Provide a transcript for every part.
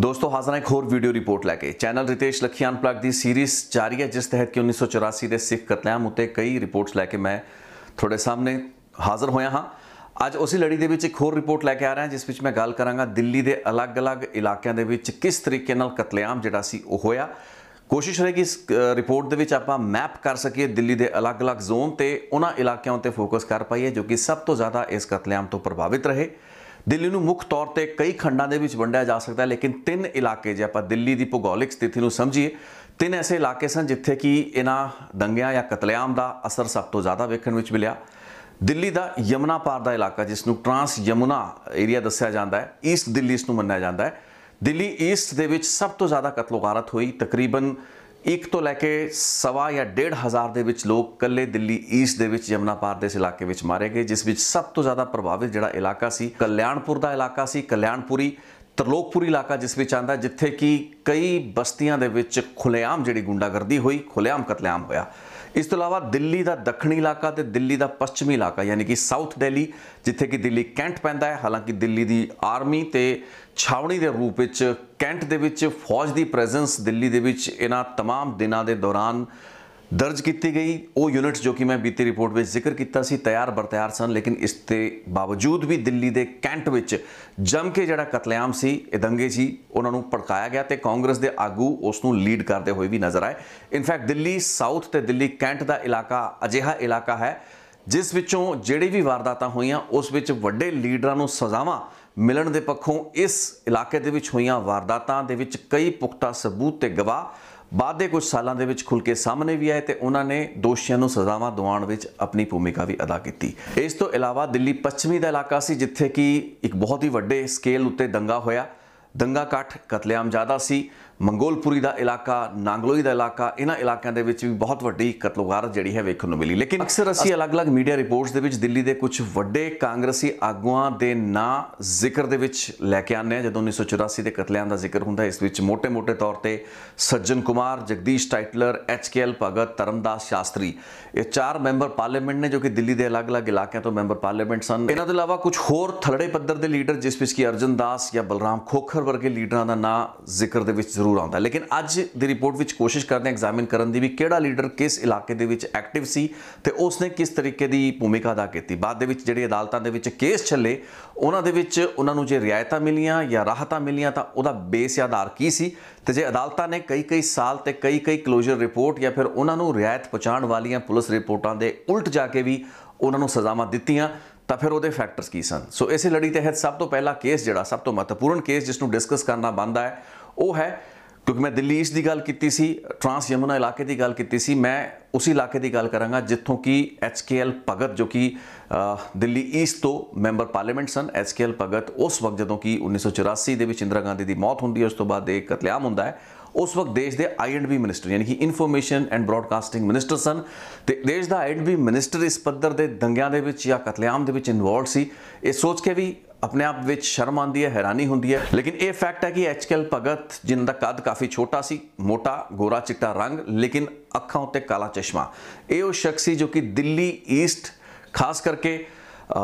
ਦੋਸਤੋ ਹਾਜ਼ਰ ਹਾਂ ਇੱਕ ਹੋਰ ਵੀਡੀਓ ਰਿਪੋਰਟ ਲੈ ਕੇ ਚੈਨਲ ਰਿਤੇਸ਼ ਲਖੀ ਅਨਪਲੱਗ ਦੀ ਸੀਰੀਜ਼ ਜਾਰੀ ਹੈ ਜਿਸ ਤਹਿਤ ਕਿ 1984 ਦੇ ਸਿੱਖ ਕਤਲੇਆਮ ਉਤੇ ਕਈ ਰਿਪੋਰਟਸ ਲੈ ਕੇ ਮੈਂ ਤੁਹਾਡੇ ਸਾਹਮਣੇ ਹਾਜ਼ਰ ਹੋਇਆ ਹਾਂ ਅੱਜ ਉਸੇ ਲੜੀ ਦੇ ਵਿੱਚ ਇੱਕ ਹੋਰ ਰਿਪੋਰਟ ਲੈ ਕੇ ਆ ਰਿਹਾ ਹਾਂ ਜਿਸ ਵਿੱਚ ਮੈਂ ਗੱਲ ਕਰਾਂਗਾ ਦਿੱਲੀ ਦੇ ਅਲੱਗ-ਅਲੱਗ ਇਲਾਕਿਆਂ ਦੇ ਵਿੱਚ ਕਿਸ ਤਰੀਕੇ ਨਾਲ ਕਤਲੇਆਮ ਜਿਹੜਾ ਸੀ ਉਹ ਹੋਇਆ ਕੋਸ਼ਿਸ਼ ਰਹੇਗੀ ਇਸ ਰਿਪੋਰਟ ਦੇ ਵਿੱਚ ਆਪਾਂ ਮੈਪ ਕਰ ਸਕੀਏ ਦਿੱਲੀ ਦੇ ਅਲੱਗ-ਅਲੱਗ ਜ਼ੋਨ ਤੇ ਉਹਨਾਂ ਇਲਾਕਿਆਂ ਉੱਤੇ ਫੋਕਸ ਕਰ ਪਾਈਏ ਜੋ ਕਿ ਸਭ ਤੋਂ ਜ਼ਿਆਦਾ ਇਸ ਕਤਲੇਆਮ ਤੋਂ ਪ੍ਰਭਾਵਿਤ ਰਹੇ ਦਿੱਲੀ ਨੂੰ ਮੁੱਖ ਤੌਰ ਤੇ ਕਈ ਖੰਡਾਂ ਦੇ ਵਿੱਚ ਵੰਡਿਆ ਜਾ ਸਕਦਾ ਹੈ ਲੇਕਿਨ ਤਿੰਨ ਇਲਾਕੇ ਜੇ ਆਪਾਂ ਦਿੱਲੀ ਦੀ ਭੂਗੋਲਿਕ ਸਥਿਤੀ ਨੂੰ ਸਮਝੀਏ ਤਿੰਨ ਐਸੇ ਇਲਾਕੇ ਸਨ ਜਿੱਥੇ ਕਿ ਇਹਨਾਂ ਦੰਗਿਆਂ ਜਾਂ ਕਤਲੇਆਮ ਦਾ ਅਸਰ ਸਭ ਤੋਂ ਜ਼ਿਆਦਾ ਵੇਖਣ ਵਿੱਚ ਮਿਲਿਆ ਦਿੱਲੀ ਦਾ ਯਮਨਾ ਪਾਰ ਦਾ ਇਲਾਕਾ ਜਿਸ ਨੂੰ ਟ੍ਰਾਂਸ ਯਮੁਨਾ ਏਰੀਆ ਦੱਸਿਆ ਜਾਂਦਾ ਹੈ ਈਸਟ ਦਿੱਲੀ ਇਸ ਨੂੰ ਮੰਨਿਆ ਜਾਂਦਾ ਹੈ ਦਿੱਲੀ ਈਸਟ ਦੇ ਵਿੱਚ ਸਭ ਤੋਂ ਜ਼ਿਆਦਾ ਕਤਲੋਗਾਰਤ ਹੋਈ ਤਕਰੀਬਨ ਇੱਕ ਤੋਂ ਲੈ ਕੇ ਸਵਾ ਜਾਂ ਹਜ਼ਾਰ ਦੇ ਵਿੱਚ ਲੋਕ ਕੱਲੇ ਦਿੱਲੀ ਈਸਟ ਦੇ ਵਿੱਚ ਯਮਨਾ ਪਾਰ ਦੇ ਇਸ ਇਲਾਕੇ ਵਿੱਚ ਮਾਰੇ ਗਏ ਜਿਸ ਵਿੱਚ ਸਭ ਤੋਂ ਜ਼ਿਆਦਾ ਪ੍ਰਭਾਵਿਤ ਜਿਹੜਾ ਇਲਾਕਾ ਸੀ ਕਲਿਆਣਪੁਰ ਦਾ ਇਲਾਕਾ ਸੀ ਕਲਿਆਣਪੁਰੀ ਤਰਲੋਕਪੁਰੀ ਇਲਾਕਾ ਜਿਸ ਵਿੱਚ ਆਂਦਾ ਜਿੱਥੇ ਕਿ ਕਈ ਬਸਤੀਆਂ ਦੇ ਵਿੱਚ ਖੁਲੇਆਮ ਜਿਹੜੀ ਗੁੰਡਾਗਰਦੀ ਹੋਈ ਖੁਲੇਆਮ ਕਤਲੇਆਮ ਹੋਇਆ ਇਸ ਤੋਂ ਇਲਾਵਾ ਦਿੱਲੀ ਦਾ ਦੱਖਣੀ ਇਲਾਕਾ ਤੇ ਦਿੱਲੀ ਦਾ ਪੱਛਮੀ ਇਲਾਕਾ ਯਾਨੀ ਕਿ ਸਾਊਥ ਦਿੱਲੀ ਜਿੱਥੇ ਕਿ ਦਿੱਲੀ ਕੈਂਟ ਪੈਂਦਾ ਹੈ ਹਾਲਾਂਕਿ ਦਿੱਲੀ ਦੀ ਆਰਮੀ ਤੇ ਛਾਵਣੀ ਦੇ ਰੂਪ ਵਿੱਚ ਕੈਂਟ ਦੇ ਵਿੱਚ ਫੌਜ ਦੀ ਪ੍ਰੈਜ਼ੈਂਸ ਦਿੱਲੀ ਦੇ ਵਿੱਚ ਇਹਨਾਂ तमाम ਦਿਨਾਂ ਦੇ ਦੌਰਾਨ ਦਰਜ ਕੀਤੀ ਗਈ ਉਹ ਯੂਨਿਟਸ ਜੋ ਕਿ ਮੈਂ ਬੀਤੀ ਰਿਪੋਰਟ ਵਿੱਚ ਜ਼ਿਕਰ ਕੀਤਾ ਸੀ ਤਿਆਰ ਬਰਤਿਆਰ ਸਨ ਲੇਕਿਨ ਇਸ ਤੇ ਬਾਵਜੂਦ ਵੀ ਦਿੱਲੀ ਦੇ ਕੈਂਟ ਵਿੱਚ ਜੰਮ ਕੇ ਜਿਹੜਾ ਕਤਲੇਆਮ ਸੀ ਇਹ ਦੰਗੇ ਸੀ ਉਹਨਾਂ ਨੂੰ ਭੜਕਾਇਆ ਗਿਆ ਤੇ ਕਾਂਗਰਸ ਦੇ ਆਗੂ ਉਸ ਨੂੰ ਲੀਡ ਕਰਦੇ ਹੋਏ ਵੀ ਨਜ਼ਰ ਆਏ ਇਨਫੈਕਟ ਦਿੱਲੀ ਸਾਊਥ ਤੇ ਦਿੱਲੀ ਕੈਂਟ ਦਾ ਇਲਾਕਾ ਅਜਿਹਾ ਇਲਾਕਾ ਹੈ ਜਿਸ ਵਿੱਚੋਂ ਜਿਹੜੀ ਵੀ ਵਾਰਦਾਤਾਂ ਹੋਈਆਂ ਉਸ ਵਿੱਚ ਵੱਡੇ ਲੀਡਰਾਂ ਨੂੰ ਸਜ਼ਾਵਾਂ ਮਿਲਣ ਦੇ ਪੱਖੋਂ ਇਸ ਇਲਾਕੇ ਦੇ ਵਿੱਚ ਹੋਈਆਂ ਵਾਰਦਾਤਾਂ ਦੇ ਵਿੱਚ ਕਈ ਪੁਖਤਾ ਸਬੂਤ ਤੇ ਗਵਾਹ ਬਾਅਦ ਦੇ ਕੁਝ ਸਾਲਾਂ ਦੇ ਵਿੱਚ ਖੁੱਲ ਕੇ ਸਾਹਮਣੇ ਵੀ ਆਏ ਤੇ ਉਹਨਾਂ ਨੇ ਦੋਸ਼ੀਆਂ ਨੂੰ ਸਜ਼ਾਵਾਂ ਦਿਵਾਉਣ ਵਿੱਚ ਆਪਣੀ ਭੂਮਿਕਾ ਵੀ ਅਦਾ ਕੀਤੀ ਇਸ ਤੋਂ ਇਲਾਵਾ ਦਿੱਲੀ ਪੱਛਮੀ ਦਾ ਇਲਾਕਾ ਸੀ ਜਿੱਥੇ ਕਿ ਇੱਕ ਬਹੁਤ ਹੀ ਵੱਡੇ ਸਕੇਲ ਉੱਤੇ ਦੰਗਾ ਹੋਇਆ ਦੰਗਾ ਕਾਠ ਕਤਲੇਆਮ ਜ਼ਿਆਦਾ ਸੀ ਮੰਗੋਲਪੁਰੀ ਦਾ ਇਲਾਕਾ ਨਾਂਗਲੋਈ ਦਾ ਇਲਾਕਾ ਇਹਨਾਂ ਇਲਾਕਿਆਂ ਦੇ ਵਿੱਚ ਵੀ ਬਹੁਤ ਵੱਡੀ ਕਤਲਗਾਰ ਜਿਹੜੀ ਹੈ ਵੇਖਣ ਨੂੰ ਮਿਲੀ ਲੇਕਿਨ ਅਕਸਰ ਅਸੀਂ ਅਲੱਗ-ਅਲੱਗ ਮੀਡੀਆ ਰਿਪੋਰਟਸ ਦੇ ਵਿੱਚ ਦਿੱਲੀ ਦੇ ਕੁਝ ਵੱਡੇ ਕਾਂਗਰਸੀ ਆਗੂਆਂ ਦੇ ਨਾਂ ਜ਼ਿਕਰ ਦੇ ਵਿੱਚ ਲੈ ਕੇ ਆਨੇ ਆ ਜਦੋਂ 1984 ਦੇ ਕਤਲਿਆਂ ਦਾ ਜ਼ਿਕਰ ਹੁੰਦਾ ਇਸ ਵਿੱਚ ਮੋٹے-ਮੋٹے ਤੌਰ ਤੇ ਸੱਜਣ ਕੁਮਾਰ ਜਗਦੀਸ਼ ਟਾਈਟਲਰ ਐਚਕੇਐਲ ਭਗਤ ਤਰਨਦਾਸ ਸ਼ਾਸਤਰੀ ਇਹ ਚਾਰ ਮੈਂਬਰ ਪਾਰਲੀਮੈਂਟ ਨੇ ਜੋ ਕਿ ਦਿੱਲੀ ਦੇ ਅਲੱਗ-ਅਲੱਗ ਇਲਾਕਿਆਂ ਤੋਂ ਮੈਂਬਰ ਪਾਰਲੀਮੈਂਟ ਸਨ ਇਹਨਾਂ ਤੋਂ ਇਲਾਵਾ ਕੁਝ ਹੋਰ ਥਲੜੇ ਪੱਧਰ ਦੇ ਲੀਡਰ ਜਿਸ ਵਿੱਚ ਕਿ ਅਰਜਨ ਦਾਸ ਜਾਂ ਬਲਰਾਮ ਖੋਖਰ ਵਰਗੇ ਲੀਡਰਾਂ ਦਾ ਨਾਂ ਜ਼ਿਕਰ ਦੇ ਵਿੱਚ ਜ਼ਰੂਰ ਜ਼ਰੂਰ ਆਉਂਦਾ ਲੇਕਿਨ ਅੱਜ ਦੀ ਰਿਪੋਰਟ ਵਿੱਚ ਕੋਸ਼ਿਸ਼ ਕਰਦੇ ਹਾਂ ਐਗਜ਼ਾਮਿਨ ਕਰਨ ਦੀ ਵੀ ਕਿਹੜਾ ਲੀਡਰ ਕਿਸ ਇਲਾਕੇ ਦੇ ਵਿੱਚ ਐਕਟਿਵ ਸੀ ਤੇ ਉਸਨੇ ਕਿਸ ਤਰੀਕੇ ਦੀ ਭੂਮਿਕਾ ਅਦਾ ਕੀਤੀ ਬਾਅਦ ਦੇ ਵਿੱਚ ਜਿਹੜੀ ਅਦਾਲਤਾਂ ਦੇ ਵਿੱਚ ਕੇਸ ਛੱਲੇ ਉਹਨਾਂ ਦੇ ਵਿੱਚ ਉਹਨਾਂ ਨੂੰ ਜੇ ਰਿਆਇਤਾਂ ਮਿਲੀਆਂ ਜਾਂ ਰਾਹਤਾਂ ਮਿਲੀਆਂ ਤਾਂ ਉਹਦਾ ਬੇਸ ਆਧਾਰ ਕੀ ਸੀ ਤੇ ਜੇ ਅਦਾਲਤਾਂ ਨੇ ਕਈ ਕਈ ਸਾਲ ਤੇ ਕਈ ਕਈ ਕਲੋਜ਼ਰ ਰਿਪੋਰਟ ਜਾਂ ਫਿਰ ਉਹਨਾਂ ਨੂੰ ਰਿਆਇਤ ਪਹੁੰਚਾਉਣ ਵਾਲੀਆਂ ਪੁਲਿਸ ਰਿਪੋਰਟਾਂ ਦੇ ਉਲਟ ਜਾ ਕੇ ਵੀ ਉਹਨਾਂ ਨੂੰ ਸਜ਼ਾਵਾਂ ਦਿੱਤੀਆਂ ਤਾਂ ਫਿਰ ਉਹਦੇ ਫੈਕਟਰਸ ਕੀ ਸਨ ਸੋ ਇਸੇ ਲੜੀ ਤਹਿਤ ਸਭ ਤੋਂ ਪਹਿਲਾ ਕੇਸ ਜਿਹੜਾ ਸਭ ਤੋਂ ਮਹੱਤਵਪੂਰਨ ਕੇਸ ਜਿਸ ਨੂੰ ਡਿਸਕਸ ਕਰਨਾ ਬੰਦਾ ਹੈ ਉਹ ਹੈ ਕਿਉਂਕਿ ਮੈਂ ਦਿੱਲੀ ਈਸਟ ਦੀ ਗੱਲ ਕੀਤੀ ਸੀ ਟ੍ਰਾਂਸ ਯਮੁਨਾ ਇਲਾਕੇ ਦੀ ਗੱਲ ਕੀਤੀ ਸੀ ਮੈਂ ਉਸੇ ਇਲਾਕੇ ਦੀ ਗੱਲ ਕਰਾਂਗਾ ਜਿੱਥੋਂ ਕਿ ਐਚਕੇਐਲ ਭਗਤ ਜੋ ਕਿ ਦਿੱਲੀ ਈਸਟ ਤੋਂ ਮੈਂਬਰ ਪਾਰਲੀਮੈਂਟ ਸਨ ਐਚਕੇਐਲ ਭਗਤ ਉਸ ਵਕਤ ਜਦੋਂ ਕਿ 1984 ਦੇ ਵਿੱਚ ਇੰਦਰਾ ਗਾਂਧੀ ਦੀ ਮੌਤ ਹੁੰਦੀ ਹੈ ਉਸ ਤੋਂ ਬਾਅਦ ਇੱਕ ਕਤਲੇਆਮ ਹੁੰਦਾ ਹੈ ਉਸ ਵਕਤ ਦੇਸ਼ ਦੇ ਆਈਐਂਡਬੀ ਮਿਨਿਸਟਰ ਯਾਨੀ ਕਿ ਇਨਫੋਰਮੇਸ਼ਨ ਐਂਡ ਬ੍ਰਾਡਕਾਸਟਿੰਗ ਮਿਨਿਸਟਰ ਸਨ ਤੇ ਦੇਸ਼ ਦਾ ਆਈਐਂਡਬੀ ਮਿਨਿਸਟਰ ਇਸ ਪੱਧਰ ਦੇ ਦੰਗਿਆਂ ਦੇ ਵਿੱਚ ਜਾਂ ਕਤਲੇਆਮ ਦੇ ਵਿੱਚ ਇਨਵੋਲਡ ਸੀ ਇਹ ਸੋਚ ਕੇ ਵੀ ਆਪਣੇ ਆਪ ਵਿੱਚ ਸ਼ਰਮ ਆਉਂਦੀ ਹੈ ਹੈਰਾਨੀ ਹੁੰਦੀ ਹੈ ਲੇਕਿਨ ਇਹ ਫੈਕਟ ਹੈ ਕਿ ਐਚਕੇਐਲ ਭਗਤ ਜਿੰਦਾ ਦਾ ਕੱਦ ਕਾਫੀ ਛੋਟਾ ਸੀ ਮੋਟਾ ਗੋਰਾ ਚਿੱਟਾ ਰੰਗ ਲੇਕਿਨ ਅੱਖਾਂ ਉੱਤੇ ਕਾਲਾ ਚਸ਼ਮਾ ਇਹ ਉਹ ਸ਼ਖਸ ਸੀ ਜੋ ਕਿ ਦਿੱਲੀ ਈਸਟ ਖਾਸ ਕਰਕੇ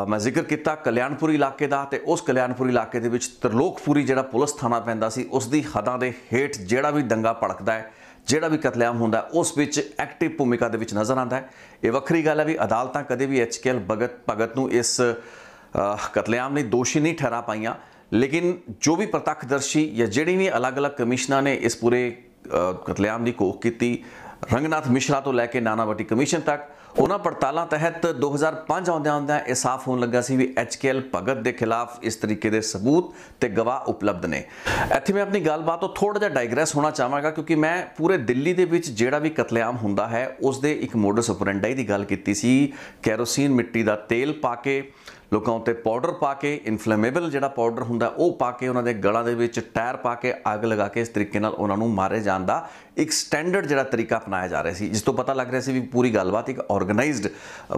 ਮੈਂ ਜ਼ਿਕਰ ਕੀਤਾ ਕਲਿਆਣਪੁਰੀ ਇਲਾਕੇ ਦਾ ਤੇ ਉਸ ਕਲਿਆਣਪੁਰੀ ਇਲਾਕੇ ਦੇ ਵਿੱਚ ਤਰਲੋਕਪੁਰੀ ਜਿਹੜਾ ਪੁਲਿਸ ਥਾਣਾ ਪੈਂਦਾ ਸੀ ਉਸ ਦੀ ਹਦਾਂ ਦੇ ਹੇਠ ਜਿਹੜਾ ਵੀ ਦੰਗਾ ਭੜਕਦਾ ਹੈ ਜਿਹੜਾ ਵੀ ਕਤਲੇਆਮ ਹੁੰਦਾ ਉਸ ਵਿੱਚ ਐਕਟਿਵ ਭੂਮਿਕਾ ਦੇ ਵਿੱਚ ਨਜ਼ਰ ਆਉਂਦਾ ਹੈ ਇਹ ਵੱਖਰੀ ਗੱਲ ਹੈ ਵੀ ਅਦਾਲਤਾਂ ਕਦੇ ਵੀ ਐਚਕੇਐਲ ਭਗਤ ਭਗਤ ਨੂੰ ਇਸ ਕਤਲੇਆਮ ਨੇ ਦੋਸ਼ੀ ਨਹੀਂ ਠਹਿਰਾ ਪਾਈਆਂ ਲੇਕਿਨ ਜੋ ਵੀ ਪ੍ਰਤੱਖਦਰਸ਼ੀ ਜਾਂ ਜਿਹੜੀ ਵੀ ਅਲੱਗ-ਅਲੱਗ ਕਮਿਸ਼ਨਾਂ ਨੇ ਇਸ ਪੂਰੇ ਕਤਲੇਆਮ ਦੀ ਕੋਖ ਕੀਤੀ ਰੰਗਨਾਥ ਮਿਸ਼ਰਾ ਤੋਂ ਲੈ ਕੇ ਨਾਨਾਵਟੀ ਕਮਿਸ਼ਨ ਤੱਕ ਉਹਨਾਂ ਪੜਤਾਲਾਂ ਤਹਿਤ 2005 ਆਉਂਦਿਆਂ ਆਉਂਦਿਆਂ ਇਹ ਸਾਫ਼ ਹੋਣ ਲੱਗਾ ਸੀ ਵੀ ਐਚਕੇਐਲ ਭਗਤ ਦੇ ਖਿਲਾਫ ਇਸ ਤਰੀਕੇ ਦੇ ਸਬੂਤ ਤੇ ਗਵਾਹ ਉਪਲਬਧ ਨੇ ਇੱਥੇ ਮੈਂ ਆਪਣੀ ਗੱਲਬਾਤ ਤੋਂ ਥੋੜਾ ਜਿਹਾ ਡਾਇਗਰੈਸ ਹੋਣਾ ਚਾਹਾਂਗਾ ਕਿਉਂਕਿ ਮੈਂ ਪੂਰੇ ਦਿੱਲੀ ਦੇ ਵਿੱਚ ਜਿਹੜਾ ਵੀ ਕਤਲੇਆਮ ਹੁੰਦਾ ਹੈ ਉਸ ਦੇ ਇੱਕ ਮੋਡਸ ਆਪਰੈਂਡਾਈ ਦੀ ਗੱਲ ਕੀਤੀ ਸੀ ਕੈਰੋਸੀਨ ਮਿੱਟੀ ਦਾ ਤੇਲ ਪਾ ਕੇ ਲੋਕਾਂ ਉੱਤੇ ਪਾਊਡਰ ਪਾ ਕੇ ਇਨਫਲੇਮੇਬਲ ਜਿਹੜਾ ਪਾਊਡਰ ਹੁੰਦਾ ਉਹ ਪਾ ਕੇ ਉਹਨਾਂ ਦੇ ਗਲਾਂ ਦੇ ਵਿੱਚ ਟਾਇਰ ਪਾ ਕੇ ਅੱਗ ਲਗਾ ਕੇ ਇਸ ਤਰੀਕੇ ਨਾਲ ਉਹਨਾਂ ਨੂੰ ਮਾਰੇ ਜਾਣ ਦਾ ਇੱਕ ਸਟੈਂਡਰਡ ਜਿਹੜਾ ਤਰੀਕਾ ਅਪਣਾਇਆ ਜਾ ਰਿਹਾ ਸੀ ਜਿਸ ਤੋਂ ਪਤਾ ਲੱਗ ਰਿਹਾ ਸੀ ਵੀ ਪੂਰੀ ਗੱਲਬਾਤ ਇੱਕ ਆਰਗੇਨਾਈਜ਼ਡ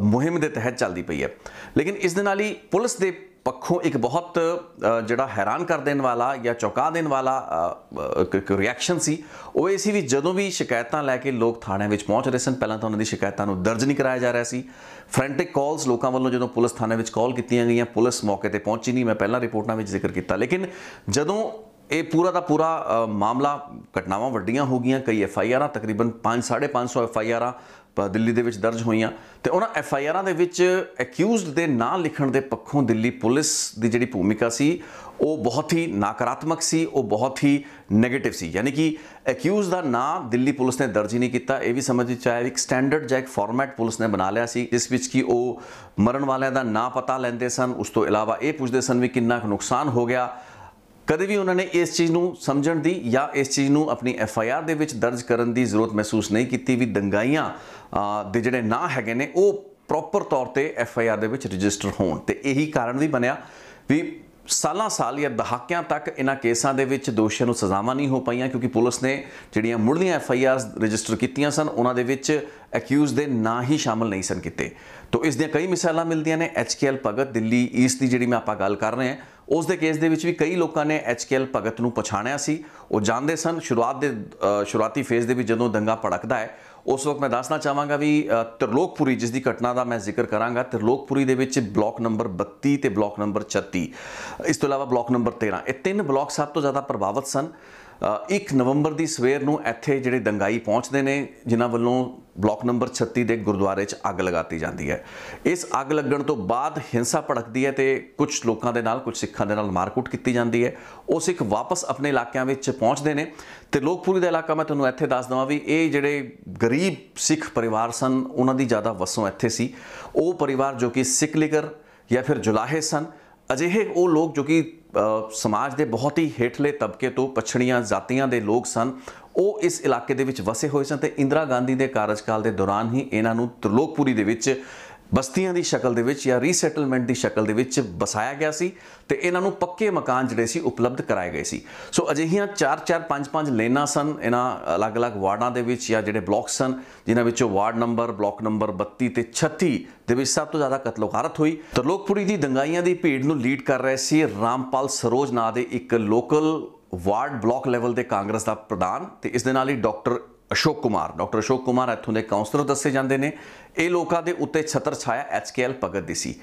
ਮੁਹਿੰਮ ਦੇ ਤਹਿਤ ਚੱਲਦੀ ਪਈ ਹੈ ਲੇਕਿਨ ਇਸ ਦੇ ਨਾਲ ਹੀ ਪੁਲਿਸ ਦੇ ਪੱਖੋਂ ਇੱਕ ਬਹੁਤ ਜਿਹੜਾ ਹੈਰਾਨ ਕਰ ਦੇਣ ਵਾਲਾ ਜਾਂ ਚੌਕਾ ਦੇਣ ਵਾਲਾ ਰਿਐਕਸ਼ਨ ਸੀ ਉਹ ਇਹ ਸੀ ਵੀ ਜਦੋਂ ਵੀ ਸ਼ਿਕਾਇਤਾਂ ਲੈ ਕੇ ਲੋਕ ਥਾਣਿਆਂ ਵਿੱਚ ਪਹੁੰਚ ਰਹੇ ਸਨ ਪਹਿਲਾਂ ਤਾਂ ਉਹਨਾਂ ਦੀ ਸ਼ਿਕਾਇਤਾਂ ਨੂੰ ਦਰਜ ਨਹੀਂ ਕਰਾਇਆ ਜਾ ਰਿਹਾ ਸੀ ਫ੍ਰੈਂਟਿਕ ਕਾਲਸ ਲੋਕਾਂ ਵੱਲੋਂ ਜਦੋਂ ਪੁਲਿਸ ਥਾਣੇ ਵਿੱਚ ਕਾਲ ਕੀਤੀਆਂ ਗਈਆਂ ਪੁਲਿਸ ਮੌਕੇ ਤੇ ਪਹੁੰਚੀ ਨਹੀਂ ਮੈਂ ਪਹਿਲਾਂ ਰਿਪੋਰਟਾਂ ਵਿੱਚ ਜ਼ਿਕਰ ਕੀਤਾ ਲੇਕਿਨ ਜਦੋਂ ਇਹ ਪੂਰਾ ਦਾ ਪੂਰਾ ਮਾਮਲਾ ਘਟਨਾਵਾਂ ਵੱਡੀਆਂ ਹੋ ਗਈਆਂ ਕਈ ਐਫ ਆਈ ਆਰਾਂ ਤਕਰੀਬਨ 5 550 ਐਫ ਆਈ ਆਰਾਂ ਦਿੱਲੀ ਦੇ ਵਿੱਚ ਦਰਜ ਹੋਈਆਂ ਤੇ ਉਹਨਾਂ ਐਫ ਆਈ ਆਰਾਂ ਦੇ ਵਿੱਚ ਐਕਿਊਜ਼ਡ ਦੇ ਨਾਂ ਲਿਖਣ ਦੇ ਪੱਖੋਂ ਦਿੱਲੀ ਪੁਲਿਸ ਦੀ ਜਿਹੜੀ ਭੂਮਿਕਾ ਸੀ ਉਹ ਬਹੁਤ ਹੀ ਨਕਾਰਾਤਮਕ ਸੀ ਉਹ ਬਹੁਤ ਹੀ 네ਗੇਟਿਵ ਸੀ ਯਾਨੀ ਕਿ ਐਕਿਊਜ਼ ਦਾ ਨਾਂ ਦਿੱਲੀ ਪੁਲਿਸ ਨੇ ਦਰਜ ਹੀ ਨਹੀਂ ਕੀਤਾ ਇਹ ਵੀ ਸਮਝ ਵਿੱਚ ਆਇਆ ਇੱਕ ਸਟੈਂਡਰਡ ਜੈਕ ਫਾਰਮੈਟ ਪੁਲਿਸ ਨੇ ਬਣਾ ਲਿਆ ਸੀ ਜਿਸ ਵਿੱਚ ਕਿ ਉਹ ਮਰਨ ਵਾਲਿਆਂ ਦਾ ਨਾਂ ਪਤਾ ਲੈਂਦੇ ਸਨ ਉਸ ਤੋਂ ਇਲਾਵਾ ਇਹ ਪੁੱਛਦੇ ਸਨ ਵੀ ਕਿੰਨਾ ਨੁਕਸਾਨ ਹੋ ਗਿਆ ਕਦੇ ਵੀ ਉਹਨਾਂ ਨੇ ਇਸ ਚੀਜ਼ ਨੂੰ ਸਮਝਣ ਦੀ ਜਾਂ ਇਸ ਚੀਜ਼ ਨੂੰ ਆਪਣੀ ਐਫ ਆਈ ਆਰ ਦੇ ਵਿੱਚ ਦਰਜ ਕਰਨ ਦੀ ਜ਼ਰੂਰਤ ਮਹਿਸੂਸ ਨਹੀਂ ਕੀਤੀ ਵੀ ਦੰਗਾਈਆਂ ਦੇ ਜਿਹੜੇ ਨਾਂ ਹੈਗੇ ਨੇ ਉਹ ਪ੍ਰੋਪਰ ਤੌਰ ਤੇ ਐਫ ਆਈ ਆਰ ਦੇ ਵਿੱਚ ਰਜਿਸਟਰ ਹੋਣ ਤੇ ਇਹੀ ਕਾਰਨ ਵੀ ਬਣਿਆ ਵੀ ਸਾਲਾਂ ਸਾਲ ਜਾਂ ਦਹਾਕਿਆਂ ਤੱਕ ਇਹਨਾਂ ਕੇਸਾਂ ਦੇ ਵਿੱਚ ਦੋਸ਼ੀਆਂ ਨੂੰ ਸਜ਼ਾਵਾਂ ਨਹੀਂ ਹੋ ਪਾਈਆਂ ਕਿਉਂਕਿ ਪੁਲਿਸ ਨੇ ਜਿਹੜੀਆਂ ਮੁੱਢਲੀਆਂ ਐਫ ਆਈ ਆਰ ਰਜਿਸਟਰ ਕੀਤੀਆਂ ਸਨ ਉਹਨਾਂ ਦੇ ਵਿੱਚ ਅਕਿਊਜ਼ ਦੇ ਨਾਂ ਹੀ ਸ਼ਾਮਲ ਨਹੀਂ ਸਨ ਕੀਤੇ ਤੋਂ ਇਸ ਦੀਆਂ ਕਈ ਮਿਸਾਲਾਂ ਮਿਲਦੀਆਂ ਨੇ H K L Bhagat Delhi east ਦੀ ਜਿਹੜੀ ਮੈਂ ਆਪਾਂ ਗੱਲ ਕਰ ਰਹੇ ਹਾਂ ਉਸ ਦੇ ਕੇਸ ਦੇ ਵਿੱਚ ਵੀ ਕਈ ਲੋਕਾਂ ਨੇ ਐਚਕੇਐਲ ਭਗਤ ਨੂੰ ਪਛਾਣਿਆ ਸੀ ਉਹ ਜਾਣਦੇ ਸਨ ਸ਼ੁਰੂਆਤ ਦੇ ਸ਼ੁਰੂਆਤੀ ਫੇਜ਼ ਦੇ ਵਿੱਚ ਜਦੋਂ ਦੰਗਾ ਭੜਕਦਾ ਹੈ ਉਸ ਵਕਤ ਮੈਂ ਦੱਸਣਾ ਚਾਹਾਂਗਾ ਵੀ ਤਿਰਲੋਕਪੁਰੀ ਜਿਸ ਦੀ ਘਟਨਾ ਦਾ ਮੈਂ ਜ਼ਿਕਰ ਕਰਾਂਗਾ ਤਿਰਲੋਕਪੁਰੀ ਦੇ ਵਿੱਚ ਬਲਾਕ ਨੰਬਰ 32 ਤੇ ਬਲਾਕ ਨੰਬਰ 36 ਇਸ ਤੋਂ ਇਲਾਵਾ ਬਲਾਕ ਨੰਬਰ 13 ਇਹ ਤਿੰਨ ਬਲਾਕ ਸਭ ਤੋਂ ਜ਼ਿਆਦਾ ਪ੍ਰਭਾਵਿਤ ਸਨ 1 ਨਵੰਬਰ ਦੀ ਸਵੇਰ ਨੂੰ ਇੱਥੇ ਜਿਹੜੇ ਦੰਗਾਈ ਪਹੁੰਚਦੇ ਨੇ ਜਿਨ੍ਹਾਂ ਵੱਲੋਂ ਬਲਾਕ ਨੰਬਰ 36 ਦੇ ਗੁਰਦੁਆਰੇ 'ਚ ਅੱਗ ਲਗਾਤੀ ਜਾਂਦੀ ਹੈ ਇਸ ਅੱਗ ਲੱਗਣ ਤੋਂ ਬਾਅਦ ਹਿੰਸਾ ਭੜਕਦੀ ਹੈ ਤੇ ਕੁਝ ਲੋਕਾਂ ਦੇ ਨਾਲ ਕੁਝ ਸਿੱਖਾਂ ਦੇ ਨਾਲ ਮਾਰਕੁੱਟ ਕੀਤੀ ਜਾਂਦੀ ਹੈ ਉਹ ਸਿੱਖ ਵਾਪਸ ਆਪਣੇ ਇਲਾਕਿਆਂ ਵਿੱਚ ਪਹੁੰਚਦੇ ਨੇ ਤੇ ਲੋਕਪੁਰੀ ਦਾ ਇਲਾਕਾ ਮੈਂ ਤੁਹਾਨੂੰ ਇੱਥੇ ਦੱਸ ਦਵਾਂ ਵੀ ਇਹ ਜਿਹੜੇ ਗਰੀਬ ਸਿੱਖ ਪਰਿਵਾਰ ਸਨ ਉਹਨਾਂ ਦੀ ਜ਼ਿਆਦਾ ਵਸੋਂ ਇੱਥੇ ਸੀ ਉਹ ਪਰਿਵਾਰ ਜੋ ਕਿ ਸਿੱਖ ਲਿਗਰ ਜਾਂ ਫਿਰ ਜੁਲਾਹੇ ਸਨ ਅਜਿਹੇ ਉਹ ਲੋਕ ਜੋ ਕਿ ਸਮਾਜ ਦੇ ਬਹੁਤ ਹੀ ਹੇਠਲੇ ਤਬਕੇ ਤੋਂ ਪਛੜੀਆਂ ਜਾਤੀਆਂ ਦੇ ਲੋਕ ਸਨ ਉਹ ਇਸ ਇਲਾਕੇ ਦੇ ਵਿੱਚ ਵਸੇ ਹੋਏ ਸਨ ਤੇ ਇੰਦਰਾ ਗਾਂਧੀ ਦੇ ਕਾਰਜਕਾਲ ਦੇ ਦੌਰਾਨ ਹੀ ਇਹਨਾਂ ਨੂੰ ਤ੍ਰਿਲੋਕਪੁਰੀ ਦੇ ਵਿੱਚ ਬਸਤੀਆਂ ਦੀ ਸ਼ਕਲ ਦੇ ਵਿੱਚ ਜਾਂ ਰੀਸੈਟਲਮੈਂਟ ਦੀ ਸ਼ਕਲ ਦੇ ਵਿੱਚ ਬਸਾਇਆ ਗਿਆ ਸੀ ਤੇ ਇਹਨਾਂ ਨੂੰ ਪੱਕੇ ਮਕਾਨ ਜਿਹੜੇ ਸੀ ਉਪਲਬਧ ਕਰਾਏ ਗਏ ਸੀ ਸੋ ਅਜਿਹੀਆਂ 4-4 5-5 ਲੇਨਾਂ ਸਨ ਇਹਨਾਂ ਅਲੱਗ-ਅਲੱਗ ਵਾਰਡਾਂ ਦੇ ਵਿੱਚ ਜਾਂ ਜਿਹੜੇ ਬਲਾਕਸ ਸਨ ਜਿਨ੍ਹਾਂ ਵਿੱਚੋਂ ਵਾਰਡ ਨੰਬਰ ਬਲਾਕ ਨੰਬਰ 32 ਤੇ 36 ਦੇ ਵਿੱਚ ਸਭ ਤੋਂ ਜ਼ਿਆਦਾ ਕਤਲੋਗਾਰਤ ਹੋਈ ਲੋਕਪੁਰੀ ਦੀ ਦੰਗਾਈਆਂ ਦੀ ਭੀੜ ਨੂੰ ਲੀਡ ਕਰ ਰਹੇ ਸੀ ਰਾਮਪਾਲ ਸਰੋਜ ਨਾਂ ਦੇ ਇੱਕ ਲੋਕਲ ਵਾਰਡ ਬਲਾਕ ਲੈਵਲ ਦੇ ਕਾਂਗਰਸ ਦਾ ਪ੍ਰਧਾਨ ਤੇ ਇਸ ਦੇ ਨਾਲ ਹੀ ਡਾਕਟਰ ਅਸ਼ੋਕ ਕੁਮਾਰ ਡਾਕਟਰ ਅਸ਼ੋਕ ਕੁਮਾਰ ਇੱਥੋਂ ਦੇ ਕਾਉਂਸਲਰ ਦੱਸੇ ਜਾਂਦੇ ਨੇ ਇਹ ਲੋਕਾਂ ਦੇ ਉੱਤੇ ਛਤਰ ਛਾਇਆ ਐਚਕੇਐਲ ਭਗਤ ਦੀ ਸੀ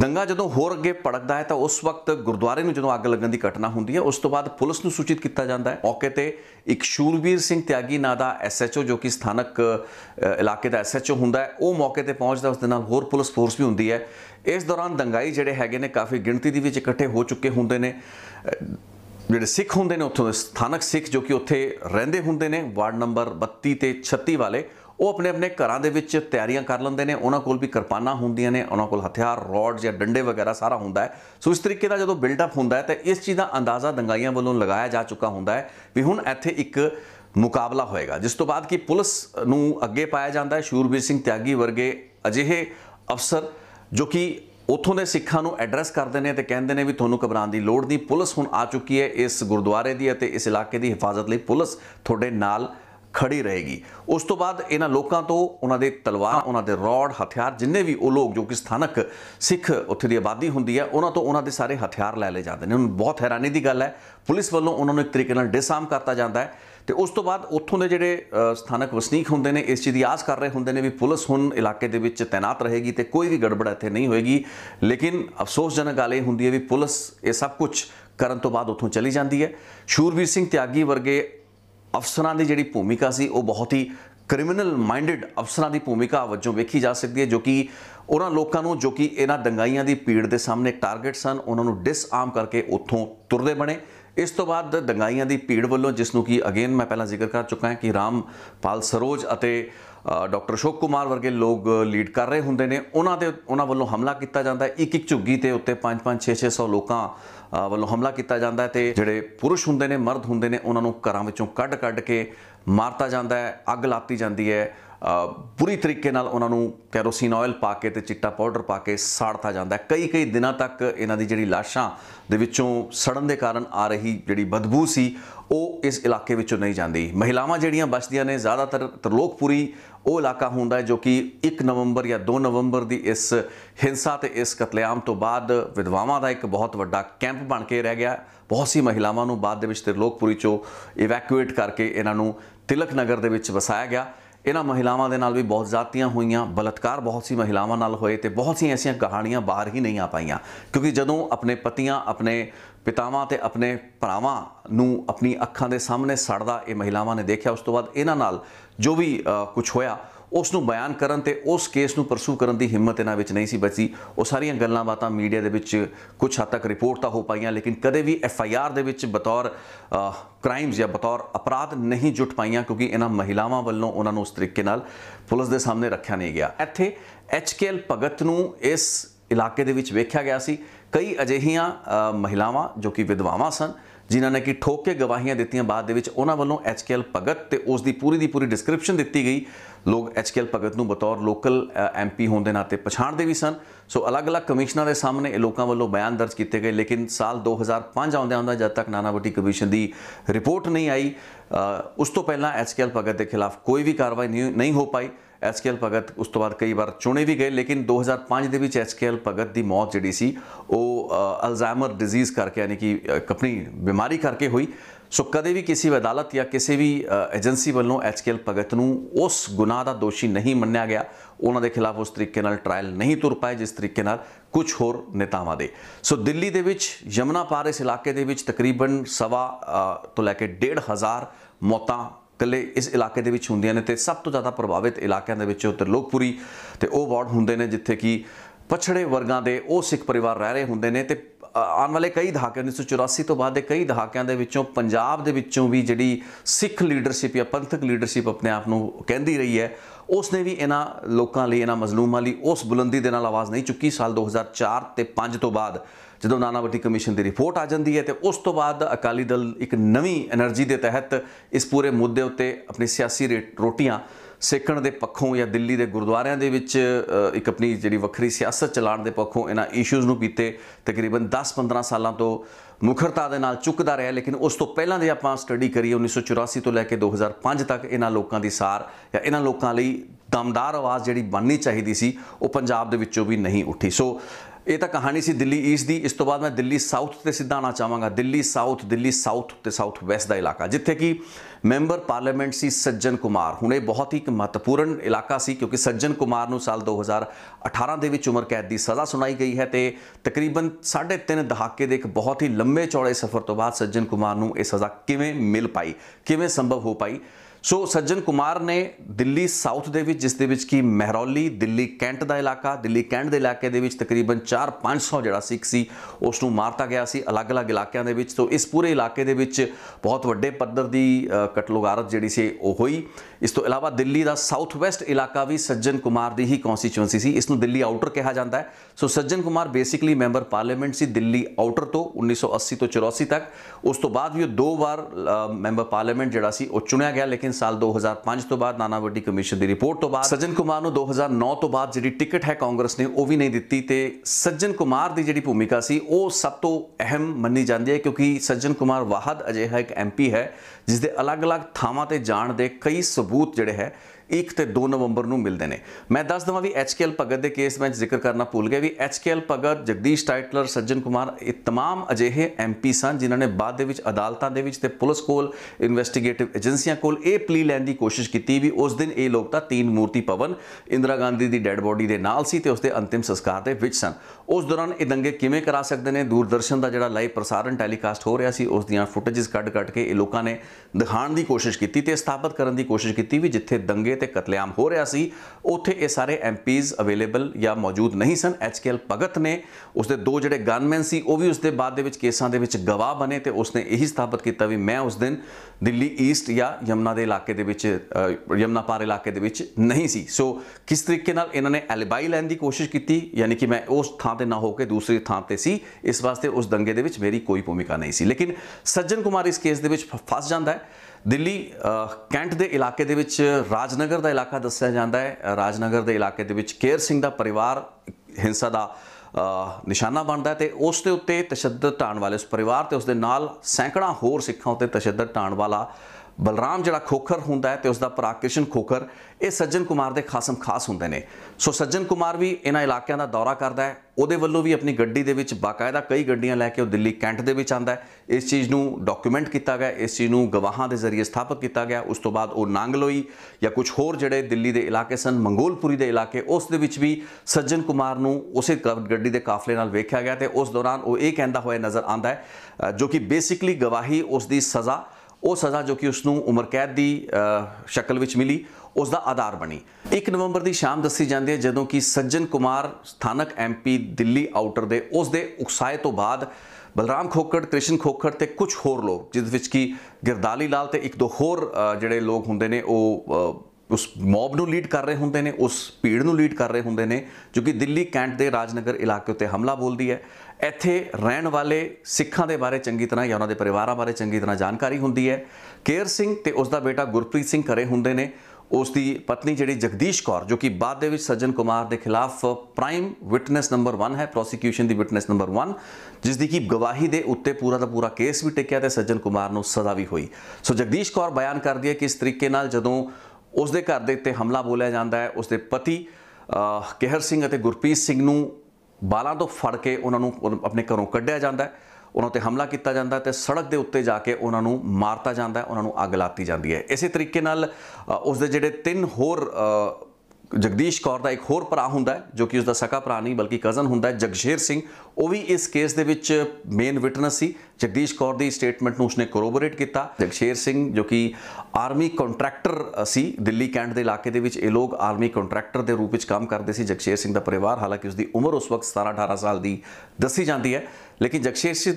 ਦੰਗਾ ਜਦੋਂ ਹੋਰ ਅੱਗੇ ਪੜਕਦਾ ਹੈ ਤਾਂ ਉਸ ਵਕਤ ਗੁਰਦੁਆਰੇ ਨੂੰ ਜਦੋਂ ਅੱਗ ਲੱਗਣ ਦੀ ਘਟਨਾ ਹੁੰਦੀ ਹੈ ਉਸ ਤੋਂ ਬਾਅਦ ਪੁਲਿਸ ਨੂੰ ਸੂਚਿਤ ਕੀਤਾ ਜਾਂਦਾ ਹੈ ਔਕੇ ਤੇ ਇੱਕ ਸ਼ੂਰਵੀਰ ਸਿੰਘ ਤਿਆਗੀ ਨਾਂ ਦਾ ਐਸਐਚਓ ਜੋ ਕਿ ਸਥਾਨਕ ਇਲਾਕੇ ਦਾ ਐਸਐਚਓ ਹੁੰਦਾ ਹੈ ਉਹ ਮੌਕੇ ਤੇ ਪਹੁੰਚਦਾ ਉਸ ਦੇ ਨਾਲ ਹੋਰ ਪੁਲਿਸ ਫੋਰਸ ਵੀ ਹੁੰਦੀ ਹੈ ਇਸ ਦੌਰਾਨ ਦੰਗਾਈ ਜਿਹੜੇ ਹੈਗੇ ਨੇ ਕਾਫੀ ਗਿਣਤੀ ਦੇ ਵਿੱਚ ਇਕੱਠੇ ਹੋ ਚੁੱਕੇ ਹੁੰਦੇ ਨੇ ਜਿਹੜੇ ਸਿੱਖ ਹੁੰਦੇ ਨੇ ਉੱਥੋਂ ਦੇ ਸਥਾਨਕ ਸਿੱਖ ਜੋ ਕਿ ਉੱਥੇ ਰਹਿੰਦੇ ਹੁੰਦੇ ਨੇ ਵਾਰਡ ਨੰਬਰ 32 ਤੇ 36 ਵਾਲੇ ਉਹ ਆਪਣੇ ਆਪਣੇ ਘਰਾਂ ਦੇ ਵਿੱਚ ਤਿਆਰੀਆਂ ਕਰ ਲੈਂਦੇ ਨੇ ਉਹਨਾਂ ਕੋਲ ਵੀ ਕਿਰਪਾਨਾਂ ਹੁੰਦੀਆਂ ਨੇ ਉਹਨਾਂ ਕੋਲ ਹਥਿਆਰ ਰੋਡ ਜਾਂ ਡੰਡੇ ਵਗੈਰਾ ਸਾਰਾ ਹੁੰਦਾ ਹੈ ਸੋ ਇਸ ਤਰੀਕੇ ਦਾ ਜਦੋਂ ਬਿਲਡ ਅਪ ਹੁੰਦਾ ਹੈ ਤਾਂ ਇਸ ਚੀਜ਼ ਦਾ ਅੰਦਾਜ਼ਾ ਦੰਗਾਈਆਂ ਵੱਲੋਂ ਲਗਾਇਆ ਜਾ ਚੁੱਕਾ ਹੁੰਦਾ ਹੈ ਵੀ ਹੁਣ ਇੱਥੇ ਇੱਕ ਮੁਕਾਬਲਾ ਹੋਏਗਾ ਜਿਸ ਤੋਂ ਬਾਅਦ ਕਿ ਪੁਲਿਸ ਨੂੰ ਅੱਗੇ ਪਾਇਆ ਜਾਂਦਾ ਹੈ ਸ਼ੂਰਬੀਰ ਸਿੰਘ ਤਿਆਗੀ ਵਰਗੇ ਅਜਿਹੇ ਅਫਸਰ ਜੋ ਕਿ ਉਥੋਂ ਦੇ ਸਿੱਖਾਂ ਨੂੰ ਐਡਰੈਸ ਕਰਦੇ ਨੇ ਤੇ ਕਹਿੰਦੇ ਨੇ ਵੀ ਤੁਹਾਨੂੰ ਘਬਰਾਉਣ ਦੀ ਲੋੜ ਨਹੀਂ ਪੁਲਿਸ ਹੁਣ ਆ ਚੁੱਕੀ ਹੈ ਇਸ ਗੁਰਦੁਆਰੇ ਦੀ ਅਤੇ ਇਸ ਇਲਾਕੇ ਦੀ ਹਿਫਾਜ਼ਤ ਲਈ ਪੁਲਿਸ ਤੁਹਾਡੇ ਨਾਲ ਖੜੀ ਰਹੇਗੀ ਉਸ ਤੋਂ ਬਾਅਦ ਇਹਨਾਂ ਲੋਕਾਂ ਤੋਂ ਉਹਨਾਂ ਦੇ ਤਲਵਾਰ ਉਹਨਾਂ ਦੇ ਰੌਡ ਹਥਿਆਰ ਜਿੰਨੇ ਵੀ ਉਹ ਲੋਕ ਜੋ ਕਿ ਸਥਾਨਕ ਸਿੱਖ ਉੱਥੇ ਦੀ ਆਬਾਦੀ ਹੁੰਦੀ ਹੈ ਉਹਨਾਂ ਤੋਂ ਉਹਨਾਂ ਦੇ ਸਾਰੇ ਹਥਿਆਰ ਲੈ ਲਏ ਜਾਂਦੇ ਨੇ ਉਹਨਾਂ ਬਹੁਤ ਹੈਰਾਨੀ ਦੀ ਗੱਲ ਹੈ ਪੁਲਿਸ ਵੱਲੋਂ ਉਹਨਾਂ ਨੂੰ ਇੱਕ ਤਰੀਕੇ ਨਾਲ ਡਿਸਆਰਮ ਕਰਤਾ ਜਾਂਦਾ ਹੈ ਤੇ ਉਸ ਤੋਂ ਬਾਅਦ ਉੱਥੋਂ ਦੇ ਜਿਹੜੇ ਸਥਾਨਕ ਵਸਨੀਕ ਹੁੰਦੇ ਨੇ ਇਸ ਚੀਜ਼ ਦੀ ਆਸ ਕਰ ਰਹੇ ਹੁੰਦੇ ਨੇ ਵੀ ਪੁਲਿਸ ਹੁਣ ਇਲਾਕੇ ਦੇ ਵਿੱਚ ਤਾਇਨਾਤ ਰਹੇਗੀ ਤੇ ਕੋਈ ਵੀ ਗੜਬੜ ਇੱਥੇ ਨਹੀਂ ਹੋਏਗੀ ਲੇਕਿਨ ਅਫਸੋਸਜਨਕ ਗੱਲ ਇਹ ਹੁੰਦੀ ਹੈ ਵੀ ਪੁਲਿਸ ਇਹ ਸਭ ਕੁਝ ਕਰਨ ਤੋਂ ਬਾਅਦ ਉੱਥੋਂ ਚਲੀ ਜਾਂਦੀ ਹੈ ਸ਼ੂਰਵੀਰ ਸਿੰਘ ਤਿਆਗੀ ਵਰਗੇ ਅਫਸਰਾਂ ਦੀ ਜਿਹੜੀ ਭੂਮਿਕਾ ਸੀ ਉਹ ਬਹੁਤ ਹੀ ਕ੍ਰਿਮੀਨਲ ਮਾਈਂਡਡ ਅਫਸਰਾਂ ਦੀ ਭੂਮਿਕਾ ਵਜੋਂ ਵੇਖੀ ਜਾ ਸਕਦੀ ਹੈ ਜੋ ਕਿ ਉਹਨਾਂ ਲੋਕਾਂ ਨੂੰ ਜੋ ਕਿ ਇਹਨਾਂ ਦੰਗਾਈਆਂ ਦੀ ਪੀੜ ਦੇ ਸਾਹਮਣੇ ਟਾਰਗੇਟ ਸਨ ਉਹਨਾਂ ਨੂੰ ਡਿਸਆਰਮ ਕਰਕੇ ਉੱਥੋਂ ਤੁਰਦੇ ਬਣੇ ਇਸ ਤੋਂ ਬਾਅਦ ਦੰਗਾਈਆਂ ਦੀ ਭੀੜ ਵੱਲੋਂ ਜਿਸ ਨੂੰ ਕਿ ਅਗੇਨ ਮੈਂ ਪਹਿਲਾਂ ਜ਼ਿਕਰ ਕਰ ਚੁੱਕਾ ਹਾਂ ਕਿ ਰਾਮਪਾਲ ਸਰੋਜ ਅਤੇ ਡਾਕਟਰ ਸ਼ੋਕ ਕੁਮਾਰ ਵਰਗੇ ਲੋਕ ਲੀਡ ਕਰ ਰਹੇ ਹੁੰਦੇ ਨੇ ਉਹਨਾਂ ਦੇ ਉਹਨਾਂ ਵੱਲੋਂ ਹਮਲਾ ਕੀਤਾ ਜਾਂਦਾ ਹੈ ਇੱਕ ਇੱਕ ਝੁੱਗੀ ਤੇ ਉੱਤੇ 5-5 6-600 ਲੋਕਾਂ ਵੱਲੋਂ ਹਮਲਾ ਕੀਤਾ ਜਾਂਦਾ ਹੈ ਤੇ ਜਿਹੜੇ ਪੁਰਸ਼ ਹੁੰਦੇ ਨੇ ਮਰਦ ਹੁੰਦੇ ਨੇ ਉਹਨਾਂ ਨੂੰ ਘਰਾਂ ਵਿੱਚੋਂ ਕੱਢ-ਕੱਢ ਕੇ ਮਾਰਤਾ ਜਾਂਦਾ ਹੈ ਅੱਗ ਲਾਤੀ ਜਾਂਦੀ ਹੈ ਬੁਰੀ ਤਰੀਕੇ ਨਾਲ ਉਹਨਾਂ ਨੂੰ ਕੈਰੋਸਿਨ ਆਇਲ ਪਾ ਕੇ ਤੇ ਚਿੱਟਾ ਪਾਊਡਰ ਪਾ ਕੇ ਸਾੜਤਾ ਜਾਂਦਾ ਹੈ ਕਈ ਕਈ ਦਿਨਾਂ ਤੱਕ ਇਹਨਾਂ ਦੀ ਜਿਹੜੀ ਲਾਸ਼ਾਂ ਦੇ ਵਿੱਚੋਂ ਸੜਨ ਦੇ ਕਾਰਨ ਆ ਰਹੀ ਜਿਹੜੀ ਬਦਬੂ ਸੀ ਉਹ ਇਸ ਇਲਾਕੇ ਵਿੱਚੋਂ ਨਹੀਂ ਜਾਂਦੀ ਮਹਿਲਾਵਾਂ ਜਿਹੜੀਆਂ ਬਸਦੀਆਂ ਨੇ ਜ਼ਿਆਦਾਤਰ ਤਰਲੋਕਪੁਰੀ ਉਹ ਇਲਾਕਾ ਹੁੰਦਾ ਹੈ ਜੋ ਕਿ 1 ਨਵੰਬਰ ਜਾਂ 2 ਨਵੰਬਰ ਦੀ ਇਸ ਹਿੰਸਾ ਤੇ ਇਸ ਕਤਲੇਆਮ ਤੋਂ ਬਾਅਦ ਵਿਧਵਾਵਾਂ ਦਾ ਇੱਕ ਬਹੁਤ ਵੱਡਾ ਕੈਂਪ ਬਣ ਕੇ ਰਹਿ ਗਿਆ ਬਹੁਤ ਸੀ ਮਹਿਲਾਵਾਂ ਨੂੰ ਬਾਅਦ ਦੇ ਵਿੱਚ ਤਰਲੋਕਪੁਰੀ ਚੋਂ ਇਵੈਕੂਏਟ ਕਰਕੇ ਇਹਨਾਂ ਨੂੰ ਤਿਲਕ ਨਗਰ ਦੇ ਵਿੱਚ ਵਸਾਇਆ ਗਿਆ ਇਹਨਾਂ ਮਹਿਲਾਵਾਂ ਦੇ ਨਾਲ ਵੀ ਬਹੁਤ ਜ਼ਾਤੀਆਂ ਹੋਈਆਂ ਬਲਤਕਾਰ ਬਹੁਤ ਸੀ ਮਹਿਲਾਵਾਂ ਨਾਲ ਹੋਏ ਤੇ ਬਹੁਤ ਸੀ ਐਸੀਆਂ ਕਹਾਣੀਆਂ ਬਾਹਰ ਹੀ ਨਹੀਂ ਆ ਪਾਈਆਂ ਕਿਉਂਕਿ ਜਦੋਂ ਆਪਣੇ ਪਤੀਆਂ ਆਪਣੇ ਪਿਤਾਵਾਂ ਤੇ ਆਪਣੇ ਭਰਾਵਾਂ ਨੂੰ ਆਪਣੀ ਅੱਖਾਂ ਦੇ ਸਾਹਮਣੇ ਸੜਦਾ ਇਹ ਮਹਿਲਾਵਾਂ ਨੇ ਦੇਖਿਆ ਉਸ ਤੋਂ ਬਾਅਦ ਇਹਨਾਂ ਨਾਲ ਜੋ ਵੀ ਕੁਝ ਹੋਇਆ ਉਸ ਨੂੰ ਬਿਆਨ ਕਰਨ ਤੇ ਉਸ ਕੇਸ ਨੂੰ ਪਰਸੂ ਕਰਨ ਦੀ ਹਿੰਮਤ ਇਹਨਾਂ ਵਿੱਚ ਨਹੀਂ ਸੀ ਬਚੀ ਉਹ ਸਾਰੀਆਂ ਗੱਲਾਂ ਬਾਤਾਂ ਮੀਡੀਆ ਦੇ ਵਿੱਚ ਕੁਝ ਹੱਦ ਤੱਕ ਰਿਪੋਰਟ ਤਾਂ ਹੋ ਪਾਈਆਂ ਲੇਕਿਨ ਕਦੇ ਵੀ ਐਫ ਆਈ ਆਰ ਦੇ ਵਿੱਚ ਬਤੌਰ ਕ੍ਰਾਈਮਸ ਜਾਂ ਬਤੌਰ ਅਪਰਾਧ ਨਹੀਂ ਜੁਟ ਪਾਈਆਂ ਕਿਉਂਕਿ ਇਹਨਾਂ ਮਹਿਲਾਵਾਂ ਵੱਲੋਂ ਉਹਨਾਂ ਨੂੰ ਉਸ ਤਰੀਕੇ ਨਾਲ ਪੁਲਿਸ ਦੇ ਸਾਹਮਣੇ ਰੱਖਿਆ ਨਹੀਂ ਗਿਆ ਇੱਥੇ ਐਚ ਕੇ ਐਲ ਭਗਤ ਨੂੰ ਇਸ ਇਲਾਕੇ ਦੇ ਵਿੱਚ ਵੇਖਿਆ ਗਿਆ ਸੀ ਕਈ ਅਜਿਹੀਆਂ ਮਹਿਲਾਵਾਂ ਜੋ ਕਿ ਵਿਧਵਾਵਾਂ ਸਨ ਜਿਨ੍ਹਾਂ ਨੇ ਕਿ ਠੋਕ ਕੇ ਗਵਾਹੀਆਂ ਦਿੱਤੀਆਂ ਬਾਅਦ ਦੇ ਵਿੱਚ ਉਹਨਾਂ ਵੱਲੋਂ ਐਚਕੇਐਲ ਭਗਤ ਤੇ ਉਸ ਦੀ ਪੂਰੀ ਦੀ ਪੂਰੀ ਡਿਸਕ੍ਰਿਪਸ਼ਨ ਦਿੱਤੀ ਗਈ ਲੋਕ ਐਚਕੇਐਲ ਭਗਤ ਨੂੰ ਬਤੌਰ ਲੋਕਲ ਐਮਪੀ ਹੋਣ ਦੇ ਨਾਤੇ ਪਛਾਣਦੇ ਵੀ ਸਨ ਸੋ ਅਲੱਗ-ਅਲੱਗ ਕਮਿਸ਼ਨਾਂ ਦੇ ਸਾਹਮਣੇ ਇਹ ਲੋਕਾਂ ਵੱਲੋਂ ਬਿਆਨ ਦਰਜ ਕੀਤੇ ਗਏ ਲੇਕਿਨ ਸਾਲ 2005 ਆਉਂਦੇ ਹੁੰਦਾ ਜਦ ਤੱਕ ਨਾਨਾਵਟੀ ਕਮਿਸ਼ਨ ਦੀ ਰਿਪੋਰਟ ਨਹੀਂ ਆਈ ਉਸ ਤੋਂ ਪਹਿਲਾਂ ਐਚਕੇਐਲ ਭਗਤ ਦੇ ਖਿਲਾਫ ਕੋਈ ਵੀ ਕਾਰਵਾਈ ਨਹੀਂ ਹੋ ਪਾਈ ਐਸਕੇਐਲ ਭਗਤ ਉਸ ਤੋਂ ਬਾਅਦ ਕਈ ਵਾਰ ਚੁਣੇ ਵੀ ਗਏ ਲੇਕਿਨ 2005 ਦੇ ਵਿੱਚ ਐਸਕੇਐਲ ਭਗਤ ਦੀ ਮੌਤ ਜਿਹੜੀ ਸੀ ਉਹ ਅਲਜ਼ਾਈਮਰ ਡਿਜ਼ੀਜ਼ ਕਰਕੇ ਯਾਨੀ ਕਿ ਆਪਣੀ ਬਿਮਾਰੀ ਕਰਕੇ ਹੋਈ ਸੋ ਕਦੇ ਵੀ ਕਿਸੇ ਅਦਾਲਤ ਜਾਂ ਕਿਸੇ ਵੀ ਏਜੰਸੀ ਵੱਲੋਂ ਐਸਕੇਐਲ ਭਗਤ ਨੂੰ ਉਸ ਗੁਨਾਹ ਦਾ ਦੋਸ਼ੀ ਨਹੀਂ ਮੰਨਿਆ ਗਿਆ ਉਹਨਾਂ ਦੇ ਖਿਲਾਫ ਉਸ ਤਰੀਕੇ ਨਾਲ ਟ੍ਰਾਇਲ ਨਹੀਂ ਤੁਰ ਪਾਇਆ ਜਿਸ ਤਰੀਕੇ ਨਾਲ ਕੁਝ ਹੋਰ ਨੇਤਾਵਾਂ ਦੇ ਸੋ ਦਿੱਲੀ ਦੇ ਵਿੱਚ ਯਮਨਾ ਪਾਰ ਇਸ ਇਲਾਕੇ ਦੇ ਵਿੱਚ ਤਕਰੀਬਨ ਸਵਾ ਤੋਂ ਲੈ ਕੇ ਹਜ਼ਾਰ ਮੌਤਾਂ ਕੱਲੇ ਇਸ ਇਲਾਕੇ ਦੇ ਵਿੱਚ ਹੁੰਦੀਆਂ ਨੇ ਤੇ ਸਭ ਤੋਂ ਜ਼ਿਆਦਾ ਪ੍ਰਭਾਵਿਤ ਇਲਾਕਿਆਂ ਦੇ ਵਿੱਚੋਂ ਤਰਲੋਕਪੁਰੀ ਤੇ ਉਹ ਵਾਰਡ ਹੁੰਦੇ ਨੇ ਜਿੱਥੇ ਕਿ ਪਛੜੇ ਵਰਗਾਂ ਦੇ ਉਹ ਸਿੱਖ ਪਰਿਵਾਰ ਰਹਿ ਰਹੇ ਹੁੰਦੇ ਨੇ ਤੇ ਆਉਣ ਵਾਲੇ ਕਈ ਦਹਾਕੇ 1984 ਤੋਂ ਬਾਅਦ ਦੇ ਕਈ ਦਹਾਕਿਆਂ ਦੇ ਵਿੱਚੋਂ ਪੰਜਾਬ ਦੇ ਵਿੱਚੋਂ ਵੀ ਜਿਹੜੀ ਸਿੱਖ ਲੀਡਰਸ਼ਿਪ ਜਾਂ ਪੰਥਕ ਲੀਡਰਸ਼ਿਪ ਆਪਣੇ ਆਪ ਨੂੰ ਕਹਿੰਦੀ ਰਹੀ ਹੈ ਉਸ ਨੇ ਵੀ ਇਹਨਾਂ ਲੋਕਾਂ ਲਈ ਇਹਨਾਂ ਮਜ਼ਲੂਮਾਂ ਲਈ ਉਸ ਬੁਲੰਦੀ ਦੇ ਨਾਲ ਆਵਾਜ਼ ਨਹੀਂ ਚੁੱਕੀ ਸਾਲ 2004 ਤੇ 5 ਤੋਂ ਬਾਅਦ ਜਦੋਂ ਨਾਨਾਵਟੀ ਕਮਿਸ਼ਨ ਦੀ ਰਿਪੋਰਟ ਆ ਜਾਂਦੀ ਹੈ ਤੇ ਉਸ ਤੋਂ ਬਾਅਦ ਅਕਾਲੀ ਦਲ ਇੱਕ ਨਵੀਂ એનર્ਜੀ ਦੇ ਤਹਿਤ ਇਸ ਪੂਰੇ ਮੁੱਦੇ ਉੱਤੇ ਆਪਣੀ ਸਿਆਸੀ ਰੋਟੀਆਂ ਸੇਕਣ ਦੇ ਪੱਖੋਂ ਜਾਂ ਦਿੱਲੀ ਦੇ ਗੁਰਦੁਆਰਿਆਂ ਦੇ ਵਿੱਚ ਇੱਕ ਆਪਣੀ ਜਿਹੜੀ ਵੱਖਰੀ ਸਿਆਸਤ ਚਲਾਉਣ ਦੇ ਪੱਖੋਂ ਇਹਨਾਂ ਇਸ਼ੂਜ਼ ਨੂੰ ਕੀਤੇ ਤਕਰੀਬਨ 10-15 ਸਾਲਾਂ ਤੋਂ ਮੁਖਰਤਾ ਦੇ ਨਾਲ ਚੁੱਕਦਾ ਰਿਹਾ ਲੇਕਿਨ ਉਸ ਤੋਂ ਪਹਿਲਾਂ ਜੇ ਆਪਾਂ ਸਟੱਡੀ ਕਰੀਏ 1984 ਤੋਂ ਲੈ ਕੇ 2005 ਤੱਕ ਇਹਨਾਂ ਲੋਕਾਂ ਦੀ ਸਾਰ ਜਾਂ ਇਹਨਾਂ ਲੋਕਾਂ ਲਈ ਦਮਦਾਰ ਆਵਾਜ਼ ਜਿਹੜੀ ਬਣਨੀ ਚਾਹੀਦੀ ਸੀ ਉਹ ਪੰਜਾਬ ਦੇ ਵਿੱਚੋਂ ਵੀ ਨਹੀਂ ਉੱਠੀ ਸੋ ਇਹ ਤਾਂ ਕਹਾਣੀ ਸੀ ਦਿੱਲੀ ਈਸਟ ਦੀ ਇਸ ਤੋਂ ਬਾਅਦ ਮੈਂ ਦਿੱਲੀ ਸਾਊਥ ਤੇ ਸਿੱਧਾ ਆਣਾ ਚਾਹਾਂਗਾ ਦਿੱਲੀ ਸਾਊਥ ਦਿੱਲੀ ਸਾਊਥ ਤੇ ਸਾਊਥ ਵੈਸਟ ਦਾ ਇਲਾਕਾ ਜਿੱਥੇ ਕਿ ਮੈਂਬਰ ਪਾਰਲੀਮੈਂਟ ਸੀ ਸੱਜਣ ਕੁਮਾਰ ਹੁਣ ਇਹ ਬਹੁਤ ਹੀ ਇੱਕ ਮਹੱਤਵਪੂਰਨ ਇਲਾਕਾ ਸੀ ਕਿਉਂਕਿ ਸੱਜਣ ਕੁਮਾਰ ਨੂੰ ਸਾਲ 2018 ਦੇ ਵਿੱਚ ਉਮਰ ਕੈਦ ਦੀ ਸਜ਼ਾ ਸੁਣਾਈ ਗਈ ਹੈ ਤੇ ਤਕਰੀਬਨ 3.5 ਦਹਾਕੇ ਦੇ ਇੱਕ ਬਹੁਤ ਹੀ ਲੰਮੇ ਚੌੜੇ ਸਫ਼ਰ ਤੋਂ ਬਾਅਦ ਸੱਜਣ ਕੁਮਾਰ ਨੂੰ ਇਹ ਸਜ਼ਾ ਕਿਵੇਂ ਮਿਲ ਪਾਈ ਕਿਵੇਂ ਸੰਭਵ ਹੋ ਪਾਈ ਸੋ ਸੱਜਣ ਕੁਮਾਰ ਨੇ ਦਿੱਲੀ ਸਾਊਥ ਦੇ ਵਿੱਚ ਜਿਸ ਦੇ ਵਿੱਚ ਕੀ ਮਹਿਰੌਲੀ ਦਿੱਲੀ ਕੈਂਟ ਦਾ ਇਲਾਕਾ ਦਿੱਲੀ ਕੈਂਟ ਦੇ ਇਲਾਕੇ ਦੇ ਵਿੱਚ ਤਕਰੀਬਨ 4-500 ਜਿਹੜਾ ਸਿੱਖ ਸੀ ਉਸ ਨੂੰ ਮਾਰਤਾ ਗਿਆ ਸੀ ਅਲੱਗ-ਅਲੱਗ ਇਲਾਕਿਆਂ ਦੇ ਵਿੱਚ ਸੋ ਇਸ ਪੂਰੇ ਇਲਾਕੇ ਦੇ ਵਿੱਚ ਬਹੁਤ ਵੱਡੇ ਪੱਧਰ ਦੀ ਕਟਲੋਗਾਰਤ ਜਿਹੜੀ ਸੀ ਉਹ ਹੋਈ ਇਸ ਤੋਂ ਇਲਾਵਾ ਦਿੱਲੀ ਦਾ ਸਾਊਥ ਵੈਸਟ ਇਲਾਕਾ ਵੀ ਸੱਜਣ ਕੁਮਾਰ ਦੀ ਹੀ ਕਨਸਟੀਚੁਐਂਸੀ ਸੀ ਇਸ ਨੂੰ ਦਿੱਲੀ ਆਊਟਰ ਕਿਹਾ ਜਾਂਦਾ ਹੈ so Sajjan Kumar basically member parliament ਸੀ ਦਿੱਲੀ ਆਊਟਰ ਤੋਂ 1980 ਤੋਂ 84 ਤੱਕ ਉਸ ਤੋਂ ਬਾਅਦ ਵੀ ਉਹ ਦੋ ਵਾਰ ਮੈਂਬਰ ਪਾਰਲੀਮੈਂਟ ਜਿਹੜਾ ਸੀ ਉਹ ਚੁਣਿਆ ਗਿਆ ਲੇਕਿਨ ਸਾਲ 2005 ਤੋਂ ਬਾਅਦ ਨਾਨਾ ਵੱਡੀ ਕਮਿਸ਼ਨ ਦੀ ਰਿਪੋਰਟ ਤੋਂ ਬਾਅਦ ਸੱਜਣ ਕੁਮਾਰ ਨੂੰ 2009 ਤੋਂ ਬਾਅਦ ਜਿਹੜੀ ਟਿਕਟ ਹੈ ਕਾਂਗਰਸ ਨੇ ਉਹ ਵੀ ਨਹੀਂ ਦਿੱਤੀ ਤੇ ਸੱਜਣ ਕੁਮਾਰ ਦੀ ਜਿਹੜੀ ਭੂਮਿਕਾ ਸੀ ਉਹ ਸਭ ਤੋਂ ਅਹਿਮ ਮੰਨੀ ਜਾਂਦੀ ਹੈ ਕਿਉਂਕਿ ਸੱਜਣ ਕੁਮਾਰ ਵਾਹਦ ਹੈ ਇੱਕ ਐਮਪੀ ਹੈ ਜਿਸ ਦੇ ਅਲੱਗ-ਅਲੱਗ ਥਾਵਾਂ ਤੇ ਜਾਣ ਦੇ ਕਈ ਸਬੂਤ ਜਿਹੜੇ ਹੈ 1 ਤੇ 2 ਨਵੰਬਰ ਨੂੰ ਮਿਲਦੇ ਨੇ ਮੈਂ ਦੱਸ ਦਵਾਂ ਵੀ ਐਚਕੇਐਲ ਭਗਤ ਦੇ ਕੇਸ ਵਿੱਚ ਜ਼ਿਕਰ ਕਰਨਾ ਭੁੱਲ ਗਿਆ ਵੀ ਐਚਕੇਐਲ ਭਗਤ ਜਗਦੀਸ਼ ਟਾਈਟਲਰ ਸੱਜਣ ਕੁਮਾਰ ਇਹ तमाम ਅਜਿਹੇ ਐਮਪੀ ਸਨ ਜਿਨ੍ਹਾਂ ਨੇ ਬਾਅਦ ਦੇ ਵਿੱਚ ਅਦਾਲਤਾਂ ਦੇ ਵਿੱਚ ਤੇ ਪੁਲਿਸ ਕੋਲ ਇਨਵੈਸਟੀਗੇਟਿਵ ਏਜੰਸੀਆਂ ਕੋਲ ਇਹ ਪਲੀ ਲੈਣ ਦੀ ਕੋਸ਼ਿਸ਼ ਕੀਤੀ ਵੀ ਉਸ ਦਿਨ ਇਹ ਲੋਕ ਤਾਂ ਤੀਨ ਮੂਰਤੀ ਪਵਨ ਇੰਦਰਾ ਗਾਂਧੀ ਦੀ ਡੈੱਡ ਬੋਡੀ ਦੇ ਨਾਲ ਸੀ ਤੇ ਉਸ ਦੇ ਅੰਤਿਮ ਸੰਸਕਾਰ ਦੇ ਵਿੱਚ ਸਨ ਉਸ ਦੌਰਾਨ ਇਹ ਦੰਗੇ ਕਿਵੇਂ ਕਰਾ ਸਕਦੇ ਨੇ ਦੂਰਦਰਸ਼ਨ ਦਾ ਜਿਹੜਾ ਲਾਈਵ ਪ੍ਰਸਾਰਣ ਟੈਲੀਕਾਸਟ ਹੋ ਰਿਹਾ ਸੀ ਉਸ ਦੀਆਂ ਫੁਟੇਜਸ ਕੱਢ-ਕੱਢ ਕੇ ਇਹ ਲੋਕਾਂ ਨੇ ਦਿਖਾਉਣ ਦੀ ਕੋਸ਼ਿਸ਼ ਕੀਤੀ ਤੇ ਸਥਾਪਿਤ ਕਰਨ ਦੀ ਕੋਸ਼ਿਸ਼ ਕੀਤੀ ਵੀ ਜਿੱਥੇ ਦੰਗੇ ਏਰੀਆ ਤੇ ਕਤਲੇਆਮ ਹੋ ਰਿਹਾ ਸੀ ਉੱਥੇ ਇਹ ਸਾਰੇ ਐਮਪੀਜ਼ ਅਵੇਲੇਬਲ ਜਾਂ ਮੌਜੂਦ ਨਹੀਂ ਸਨ ਐਚਕੇਐਲ ਭਗਤ ਨੇ ਉਸਦੇ ਦੋ ਜਿਹੜੇ ਗਨਮੈਨ ਸੀ ਉਹ ਵੀ ਉਸਦੇ ਬਾਅਦ ਦੇ ਵਿੱਚ ਕੇਸਾਂ ਦੇ ਵਿੱਚ ਗਵਾਹ ਬਣੇ ਤੇ ਉਸਨੇ ਇਹੀ ਸਥਾਪਿਤ ਕੀਤਾ ਵੀ ਮੈਂ ਉਸ ਦਿਨ ਦਿੱਲੀ ਈਸਟ ਜਾਂ ਯਮਨਾ ਦੇ ਇਲਾਕੇ ਦੇ ਵਿੱਚ ਯਮਨਾ ਪਾਰ ਇਲਾਕੇ ਦੇ ਵਿੱਚ ਨਹੀਂ ਸੀ ਸੋ ਕਿਸ ਤਰੀਕੇ ਨਾਲ ਇਹਨਾਂ ਨੇ ਐਲੀਬਾਈ ਲੈਣ ਦੀ ਕੋਸ਼ਿਸ਼ ਕੀਤੀ ਯਾਨੀ ਕਿ ਮੈਂ ਉਸ ਥਾਂ ਤੇ ਨਾ ਹੋ ਕੇ ਦੂਸਰੀ ਥਾਂ ਤੇ ਸੀ ਇਸ ਵਾਸਤੇ ਉਸ ਦੰਗੇ ਦੇ ਵਿੱਚ ਮੇਰੀ ਕੋਈ ਭੂਮਿਕਾ ਨਹੀਂ ਸੀ ਲੇਕਿਨ ਸੱਜਣ ਕੁਮਾਰ ਇਸ ਕੇਸ ਦੇ ਵਿੱਚ ਫਸ ਜਾਂਦਾ ਹੈ ਦਿੱਲੀ ਕੈਂਟ ਦੇ ਇਲਾਕੇ ਦੇ ਵਿੱਚ ਰਾਜਨਗਰ ਦਾ ਇਲਾਕਾ ਦੱਸਿਆ ਜਾਂਦਾ ਹੈ ਰਾਜਨਗਰ ਦੇ ਇਲਾਕੇ ਦੇ ਵਿੱਚ ਕੇਰ ਸਿੰਘ ਦਾ ਪਰਿਵਾਰ ਹਿੰਸਾ ਦਾ ਨਿਸ਼ਾਨਾ ਬਣਦਾ ਤੇ ਉਸ ਦੇ ਉੱਤੇ ਤਸ਼ੱਦਦ ਢਾਣ ਵਾਲੇ ਉਸ ਪਰਿਵਾਰ ਤੇ ਉਸ ਦੇ ਨਾਲ ਸੈਂਕੜਾ ਹੋਰ ਸਿੱਖਾਂ ਉੱਤੇ ਤਸ਼ੱਦਦ ਢਾਣ ਵਾਲਾ ਬਲਰਾਮ ਜਿਹੜਾ ਖੋਖਰ ਹੁੰਦਾ ਹੈ ਤੇ ਉਸ ਦਾ ਭਰਾ ਕ੍ਰਿਸ਼ਨ ਖੋਖਰ ਇਹ ਸੱਜਣ ਕੁਮਾਰ ਦੇ ਖਾਸਮ ਖਾਸ ਹੁੰਦੇ ਨੇ ਸੋ ਸੱਜਣ ਕੁਮਾਰ ਵੀ ਇਹਨਾਂ ਇਲਾਕਿਆਂ ਦਾ ਦੌਰਾ ਕਰਦਾ ਹੈ ਉਹਦੇ ਵੱਲੋਂ ਵੀ ਆਪਣੀ ਗੱਡੀ ਦੇ ਵਿੱਚ ਬਾਕਾਇਦਾ ਕਈ ਗੱਡੀਆਂ ਲੈ ਕੇ ਉਹ ਦਿੱਲੀ ਕੈਂਟ ਦੇ ਵਿੱਚ ਆਂਦਾ ਹੈ ਇਸ ਚੀਜ਼ ਨੂੰ ਡਾਕੂਮੈਂਟ ਕੀਤਾ ਗਿਆ ਇਸ ਚੀਜ਼ ਨੂੰ ਗਵਾਹਾਂ ਦੇ ਜ਼ਰੀਏ ਸਥਾਪਿਤ ਕੀਤਾ ਗਿਆ ਉਸ ਤੋਂ ਬਾਅਦ ਉਹ ਨਾਂਗਲੋਈ ਜਾਂ ਕੁਝ ਹੋਰ ਜਿਹੜੇ ਦਿੱਲੀ ਦੇ ਇਲਾਕੇ ਸਨ ਮੰਗੋਲਪੁਰੀ ਦੇ ਇਲਾਕੇ ਉਸ ਦੇ ਵਿੱਚ ਵੀ ਸੱਜਣ ਕੁਮਾਰ ਨੂੰ ਉਸੇ ਗੱਡੀ ਦੇ ਕਾਫਲੇ ਨਾਲ ਵੇਖਿਆ ਗਿਆ ਤੇ ਉਸ ਦੌਰਾਨ ਉਹ ਇਹ ਕਹਿੰਦਾ ਹੋਇਆ ਨਜ਼ਰ ਆਂਦਾ ਹੈ ਜੋ ਕਿ ਬੇਸਿਕਲੀ ਗਵਾਹੀ ਉਸ ਦੀ ਸਜ਼ਾ ਉਹ ਸਜ਼ਾ ਜੋ ਕਿ ਉਸ ਨੂੰ ਉਮਰ ਕੈਦ ਦੀ ਸ਼ਕਲ ਵਿੱਚ ਮਿਲੀ ਉਸ ਦਾ ਆਧਾਰ ਬਣੀ 1 ਨਵੰਬਰ ਦੀ ਸ਼ਾਮ ਦੱਸੀ ਜਾਂਦੀ ਹੈ ਜਦੋਂ ਕਿ ਸੱਜਣ ਕੁਮਾਰ ਸਥਾਨਕ ਐਮਪੀ ਦਿੱਲੀ ਆਊਟਰ ਦੇ ਉਸ ਦੇ ਉਕਸਾਏ ਤੋਂ ਬਾਅਦ ਬਲਰਾਮ ਖੋਖੜ ਕ੍ਰਿਸ਼ਨ ਖੋਖੜ ਤੇ ਕੁਝ ਹੋਰ ਲੋਕ ਜਿਸ ਵਿੱਚ ਕਿ ਗਿਰਦਾਲੀ ਲਾਲ ਤੇ ਇੱਕ ਦੋ ਹੋਰ ਜਿਹੜੇ ਲੋਕ ਹੁੰਦੇ ਨੇ ਉਹ ਉਸ ਮੌਬ ਨੂੰ ਲੀਡ ਕਰ ਰਹੇ ਹੁੰਦੇ ਨੇ ਉਸ ਭੀੜ ਨੂੰ ਲੀਡ ਕਰ ਰਹੇ ਹੁੰਦੇ ਨੇ ਜੋ ਕਿ ਦਿੱਲੀ ਕੈਂਟ ਦੇ ਰਾਜਨਗਰ ਇਲਾਕੇ ਉੱਤੇ ਹਮਲਾ ਬੋਲਦੀ ਹੈ ਇੱਥੇ ਰਹਿਣ ਵਾਲੇ ਸਿੱਖਾਂ ਦੇ ਬਾਰੇ ਚੰਗੀ ਤਰ੍ਹਾਂ ਜਾਂ ਉਹਨਾਂ ਦੇ ਪਰਿਵਾਰਾਂ ਬਾਰੇ ਚੰਗੀ ਤਰ੍ਹਾਂ ਜਾਣਕਾਰੀ ਹੁੰਦੀ ਹੈ ਕੇਰ ਸਿੰਘ ਤੇ ਉਸ ਦਾ ਬੇਟਾ ਗੁਰਪ੍ਰੀਤ ਸਿੰਘ ਘਰੇ ਹੁੰਦੇ ਨੇ ਉਸ ਦੀ ਪਤਨੀ ਜਿਹੜੀ ਜਗਦੀਸ਼ ਕੌਰ ਜੋ ਕਿ ਬਾਅਦ ਦੇ ਵਿੱਚ ਸੱਜਣ ਕੁਮਾਰ ਦੇ ਖਿਲਾਫ ਪ੍ਰਾਈਮ ਵਿਟਨੈਸ ਨੰਬਰ 1 ਹੈ ਪ੍ਰੋਸੀਕਿਊਸ਼ਨ ਦੀ ਵਿਟਨੈਸ ਨੰਬਰ 1 ਜਿਸ ਦੀ ਕਿ ਗਵਾਹੀ ਦੇ ਉੱਤੇ ਪੂਰਾ ਦਾ ਪੂਰਾ ਕੇਸ ਵੀ ਟਿਕਿਆ ਤੇ ਸੱਜਣ ਕੁਮਾਰ ਨੂੰ ਸਜ਼ਾ ਵੀ ਹੋਈ ਸੋ ਜਗਦੀਸ਼ ਕੌਰ ਬਿਆਨ ਕਰਦੀ ਹੈ ਕਿ ਇਸ ਤਰੀਕੇ ਨਾਲ ਜਦੋਂ ਉਸ ਦੇ ਘਰ ਦੇ ਉੱਤੇ ਹਮਲਾ ਬੋਲਿਆ ਜਾਂਦਾ ਹੈ ਉਸ ਦੇ ਪਤੀ ਕਿਹਰ ਸਿੰਘ ਅਤੇ ਗੁਰਪ੍ਰੀਤ ਸਿੰਘ ਨੂੰ ਬਾਲਾਂ ਤੋਂ ਫੜ ਕੇ ਉਹਨਾਂ ਨੂੰ ਆਪਣੇ ਘਰੋਂ ਕੱਢਿਆ ਜਾਂਦਾ ਹੈ ਉਹਨਾਂ ਤੇ ਹਮਲਾ ਕੀਤਾ ਜਾਂਦਾ ਤੇ ਸੜਕ ਦੇ ਉੱਤੇ ਜਾ ਕੇ ਉਹਨਾਂ ਨੂੰ ਮਾਰਤਾ ਜਾਂਦਾ ਉਹਨਾਂ ਨੂੰ ਅੱਗ ਲਾਤੀ ਜਾਂਦੀ ਹੈ ਇਸੇ ਤਰੀਕੇ ਨਾਲ ਉਸ ਦੇ ਜਿਹੜੇ ਤਿੰਨ ਹੋਰ ਜਗਦੀਸ਼ ਕੌਰ ਦਾ ਇੱਕ ਹੋਰ ਭਰਾ ਹੁੰਦਾ ਜੋ ਕਿ ਉਸ ਦਾ ਸਕਾ ਭਰਾ ਨਹੀਂ ਬਲਕਿ ਕਜ਼ਨ ਹੁੰਦਾ ਹੈ ਜਗਸ਼ੇਰ ਸਿੰਘ ਉਹ ਵੀ ਇਸ ਕੇਸ ਦੇ ਵਿੱਚ ਮੇਨ ਵਿਟਨੈਸ ਸੀ ਜਗਦੀਸ਼ ਕੌਰ ਦੀ ਸਟੇਟਮੈਂਟ ਨੂੰ ਉਸਨੇ ਕੋਰੋਬੋਰੇਟ ਕੀਤਾ ਜਗਸ਼ੇਰ ਸਿੰਘ ਜੋ ਕਿ ਆਰਮੀ ਕੰਟਰੈਕਟਰ ਸੀ ਦਿੱਲੀ ਕੈਂਟ ਦੇ ਇਲਾਕੇ ਦੇ ਵਿੱਚ ਇਹ ਲੋਕ ਆਰਮੀ ਕੰਟਰੈਕਟਰ ਦੇ ਰੂਪ ਵਿੱਚ ਕੰਮ ਕਰਦੇ ਸੀ ਜਗਸ਼ੇਰ ਸਿੰਘ ਦਾ ਪਰਿਵਾਰ ਹਾਲਾਂਕਿ ਉਸ ਦੀ ਉਮਰ ਉਸ ਵਕਤ 17 18 ਸਾਲ ਦੀ ਦੱਸੀ ਜਾਂਦੀ ਹੈ ਲੇਕਿਨ ਜਗਸ਼ੇਰ ਸਿੰਘ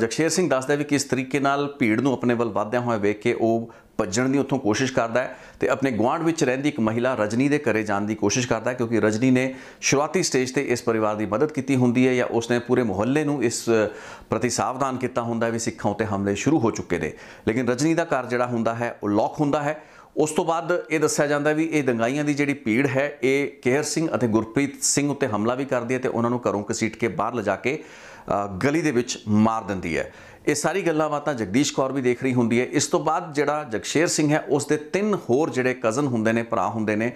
ਜਗਸ਼ੇਰ ਸਿੰਘ ਦੱਸਦਾ ਵੀ ਕਿਸ ਤਰੀਕੇ ਨਾਲ ਭੀੜ ਨੂੰ ਆਪਣੇ ਵੱਲ ਵਾਧਿਆ ਹੋਇਆ ਵੇਖ ਕੇ ਉਹ ਭੱਜਣ ਦੀ ਉੱਥੋਂ ਕੋਸ਼ਿਸ਼ ਕਰਦਾ ਹੈ ਤੇ ਆਪਣੇ ਗਵਾਂਡ ਵਿੱਚ ਰਹਿੰਦੀ ਇੱਕ ਮਹਿਲਾ ਰਜਨੀ ਦੇ ਘਰੇ ਜਾਣ ਦੀ ਕੋਸ਼ਿਸ਼ ਕਰਦਾ ਹੈ ਕਿਉਂਕਿ ਰਜਨੀ ਨੇ ਸ਼ੁਰੂਆਤੀ ਸਟੇਜ ਤੇ ਇਸ ਪਰਿਵਾਰ ਦੀ ਮਦਦ ਕੀਤੀ ਹੁੰਦੀ ਹੈ ਜਾਂ ਉਸਨੇ ਪੂਰੇ ਮੁਹੱਲੇ ਨੂੰ ਇਸ ਪ੍ਰਤੀ ਸਾਵਧਾਨ ਕੀਤਾ ਹੁੰਦਾ ਵੀ ਸਿੱਖਾਂ ਉਤੇ ਹਮਲੇ ਸ਼ੁਰੂ ਹੋ ਚੁੱਕੇ ਨੇ ਲੇਕਿਨ ਰਜਨੀ ਦਾ ਘਰ ਜਿਹੜਾ ਹੁੰਦਾ ਹੈ ਉਹ ਲੌਕ ਹੁੰਦਾ ਹੈ ਉਸ ਤੋਂ ਬਾਅਦ ਇਹ ਦੱਸਿਆ ਜਾਂਦਾ ਵੀ ਇਹ ਦੰਗਾਈਆਂ ਦੀ ਜਿਹੜੀ ਪੀੜ ਹੈ ਇਹ ਕੇਹਰ ਸਿੰਘ ਅਤੇ ਗੁਰਪ੍ਰੀਤ ਸਿੰਘ ਉੱਤੇ ਹਮਲਾ ਵੀ ਕਰਦੀ ਹੈ ਤੇ ਉਹਨਾਂ ਨੂੰ ਘਰੋਂ ਕਸੀਟ ਕੇ ਬਾਹਰ ਲਿਜਾ ਕੇ ਗਲੀ ਦੇ ਵਿੱਚ ਮਾਰ ਦਿੰਦੀ ਹੈ ਇਹ ਸਾਰੀ ਗੱਲਾਂ ਬਾਤਾਂ ਜਗਦੀਸ਼ ਕੌਰ ਵੀ ਦੇਖ ਰਹੀ ਹੁੰਦੀ ਹੈ ਇਸ ਤੋਂ ਬਾਅਦ ਜਿਹੜਾ ਜਗਸ਼ੇਰ ਸਿੰਘ ਹੈ ਉਸ ਦੇ ਤਿੰਨ ਹੋਰ ਜਿਹੜੇ ਕਜ਼ਨ ਹੁੰਦੇ ਨੇ ਭਰਾ ਹੁੰਦੇ ਨੇ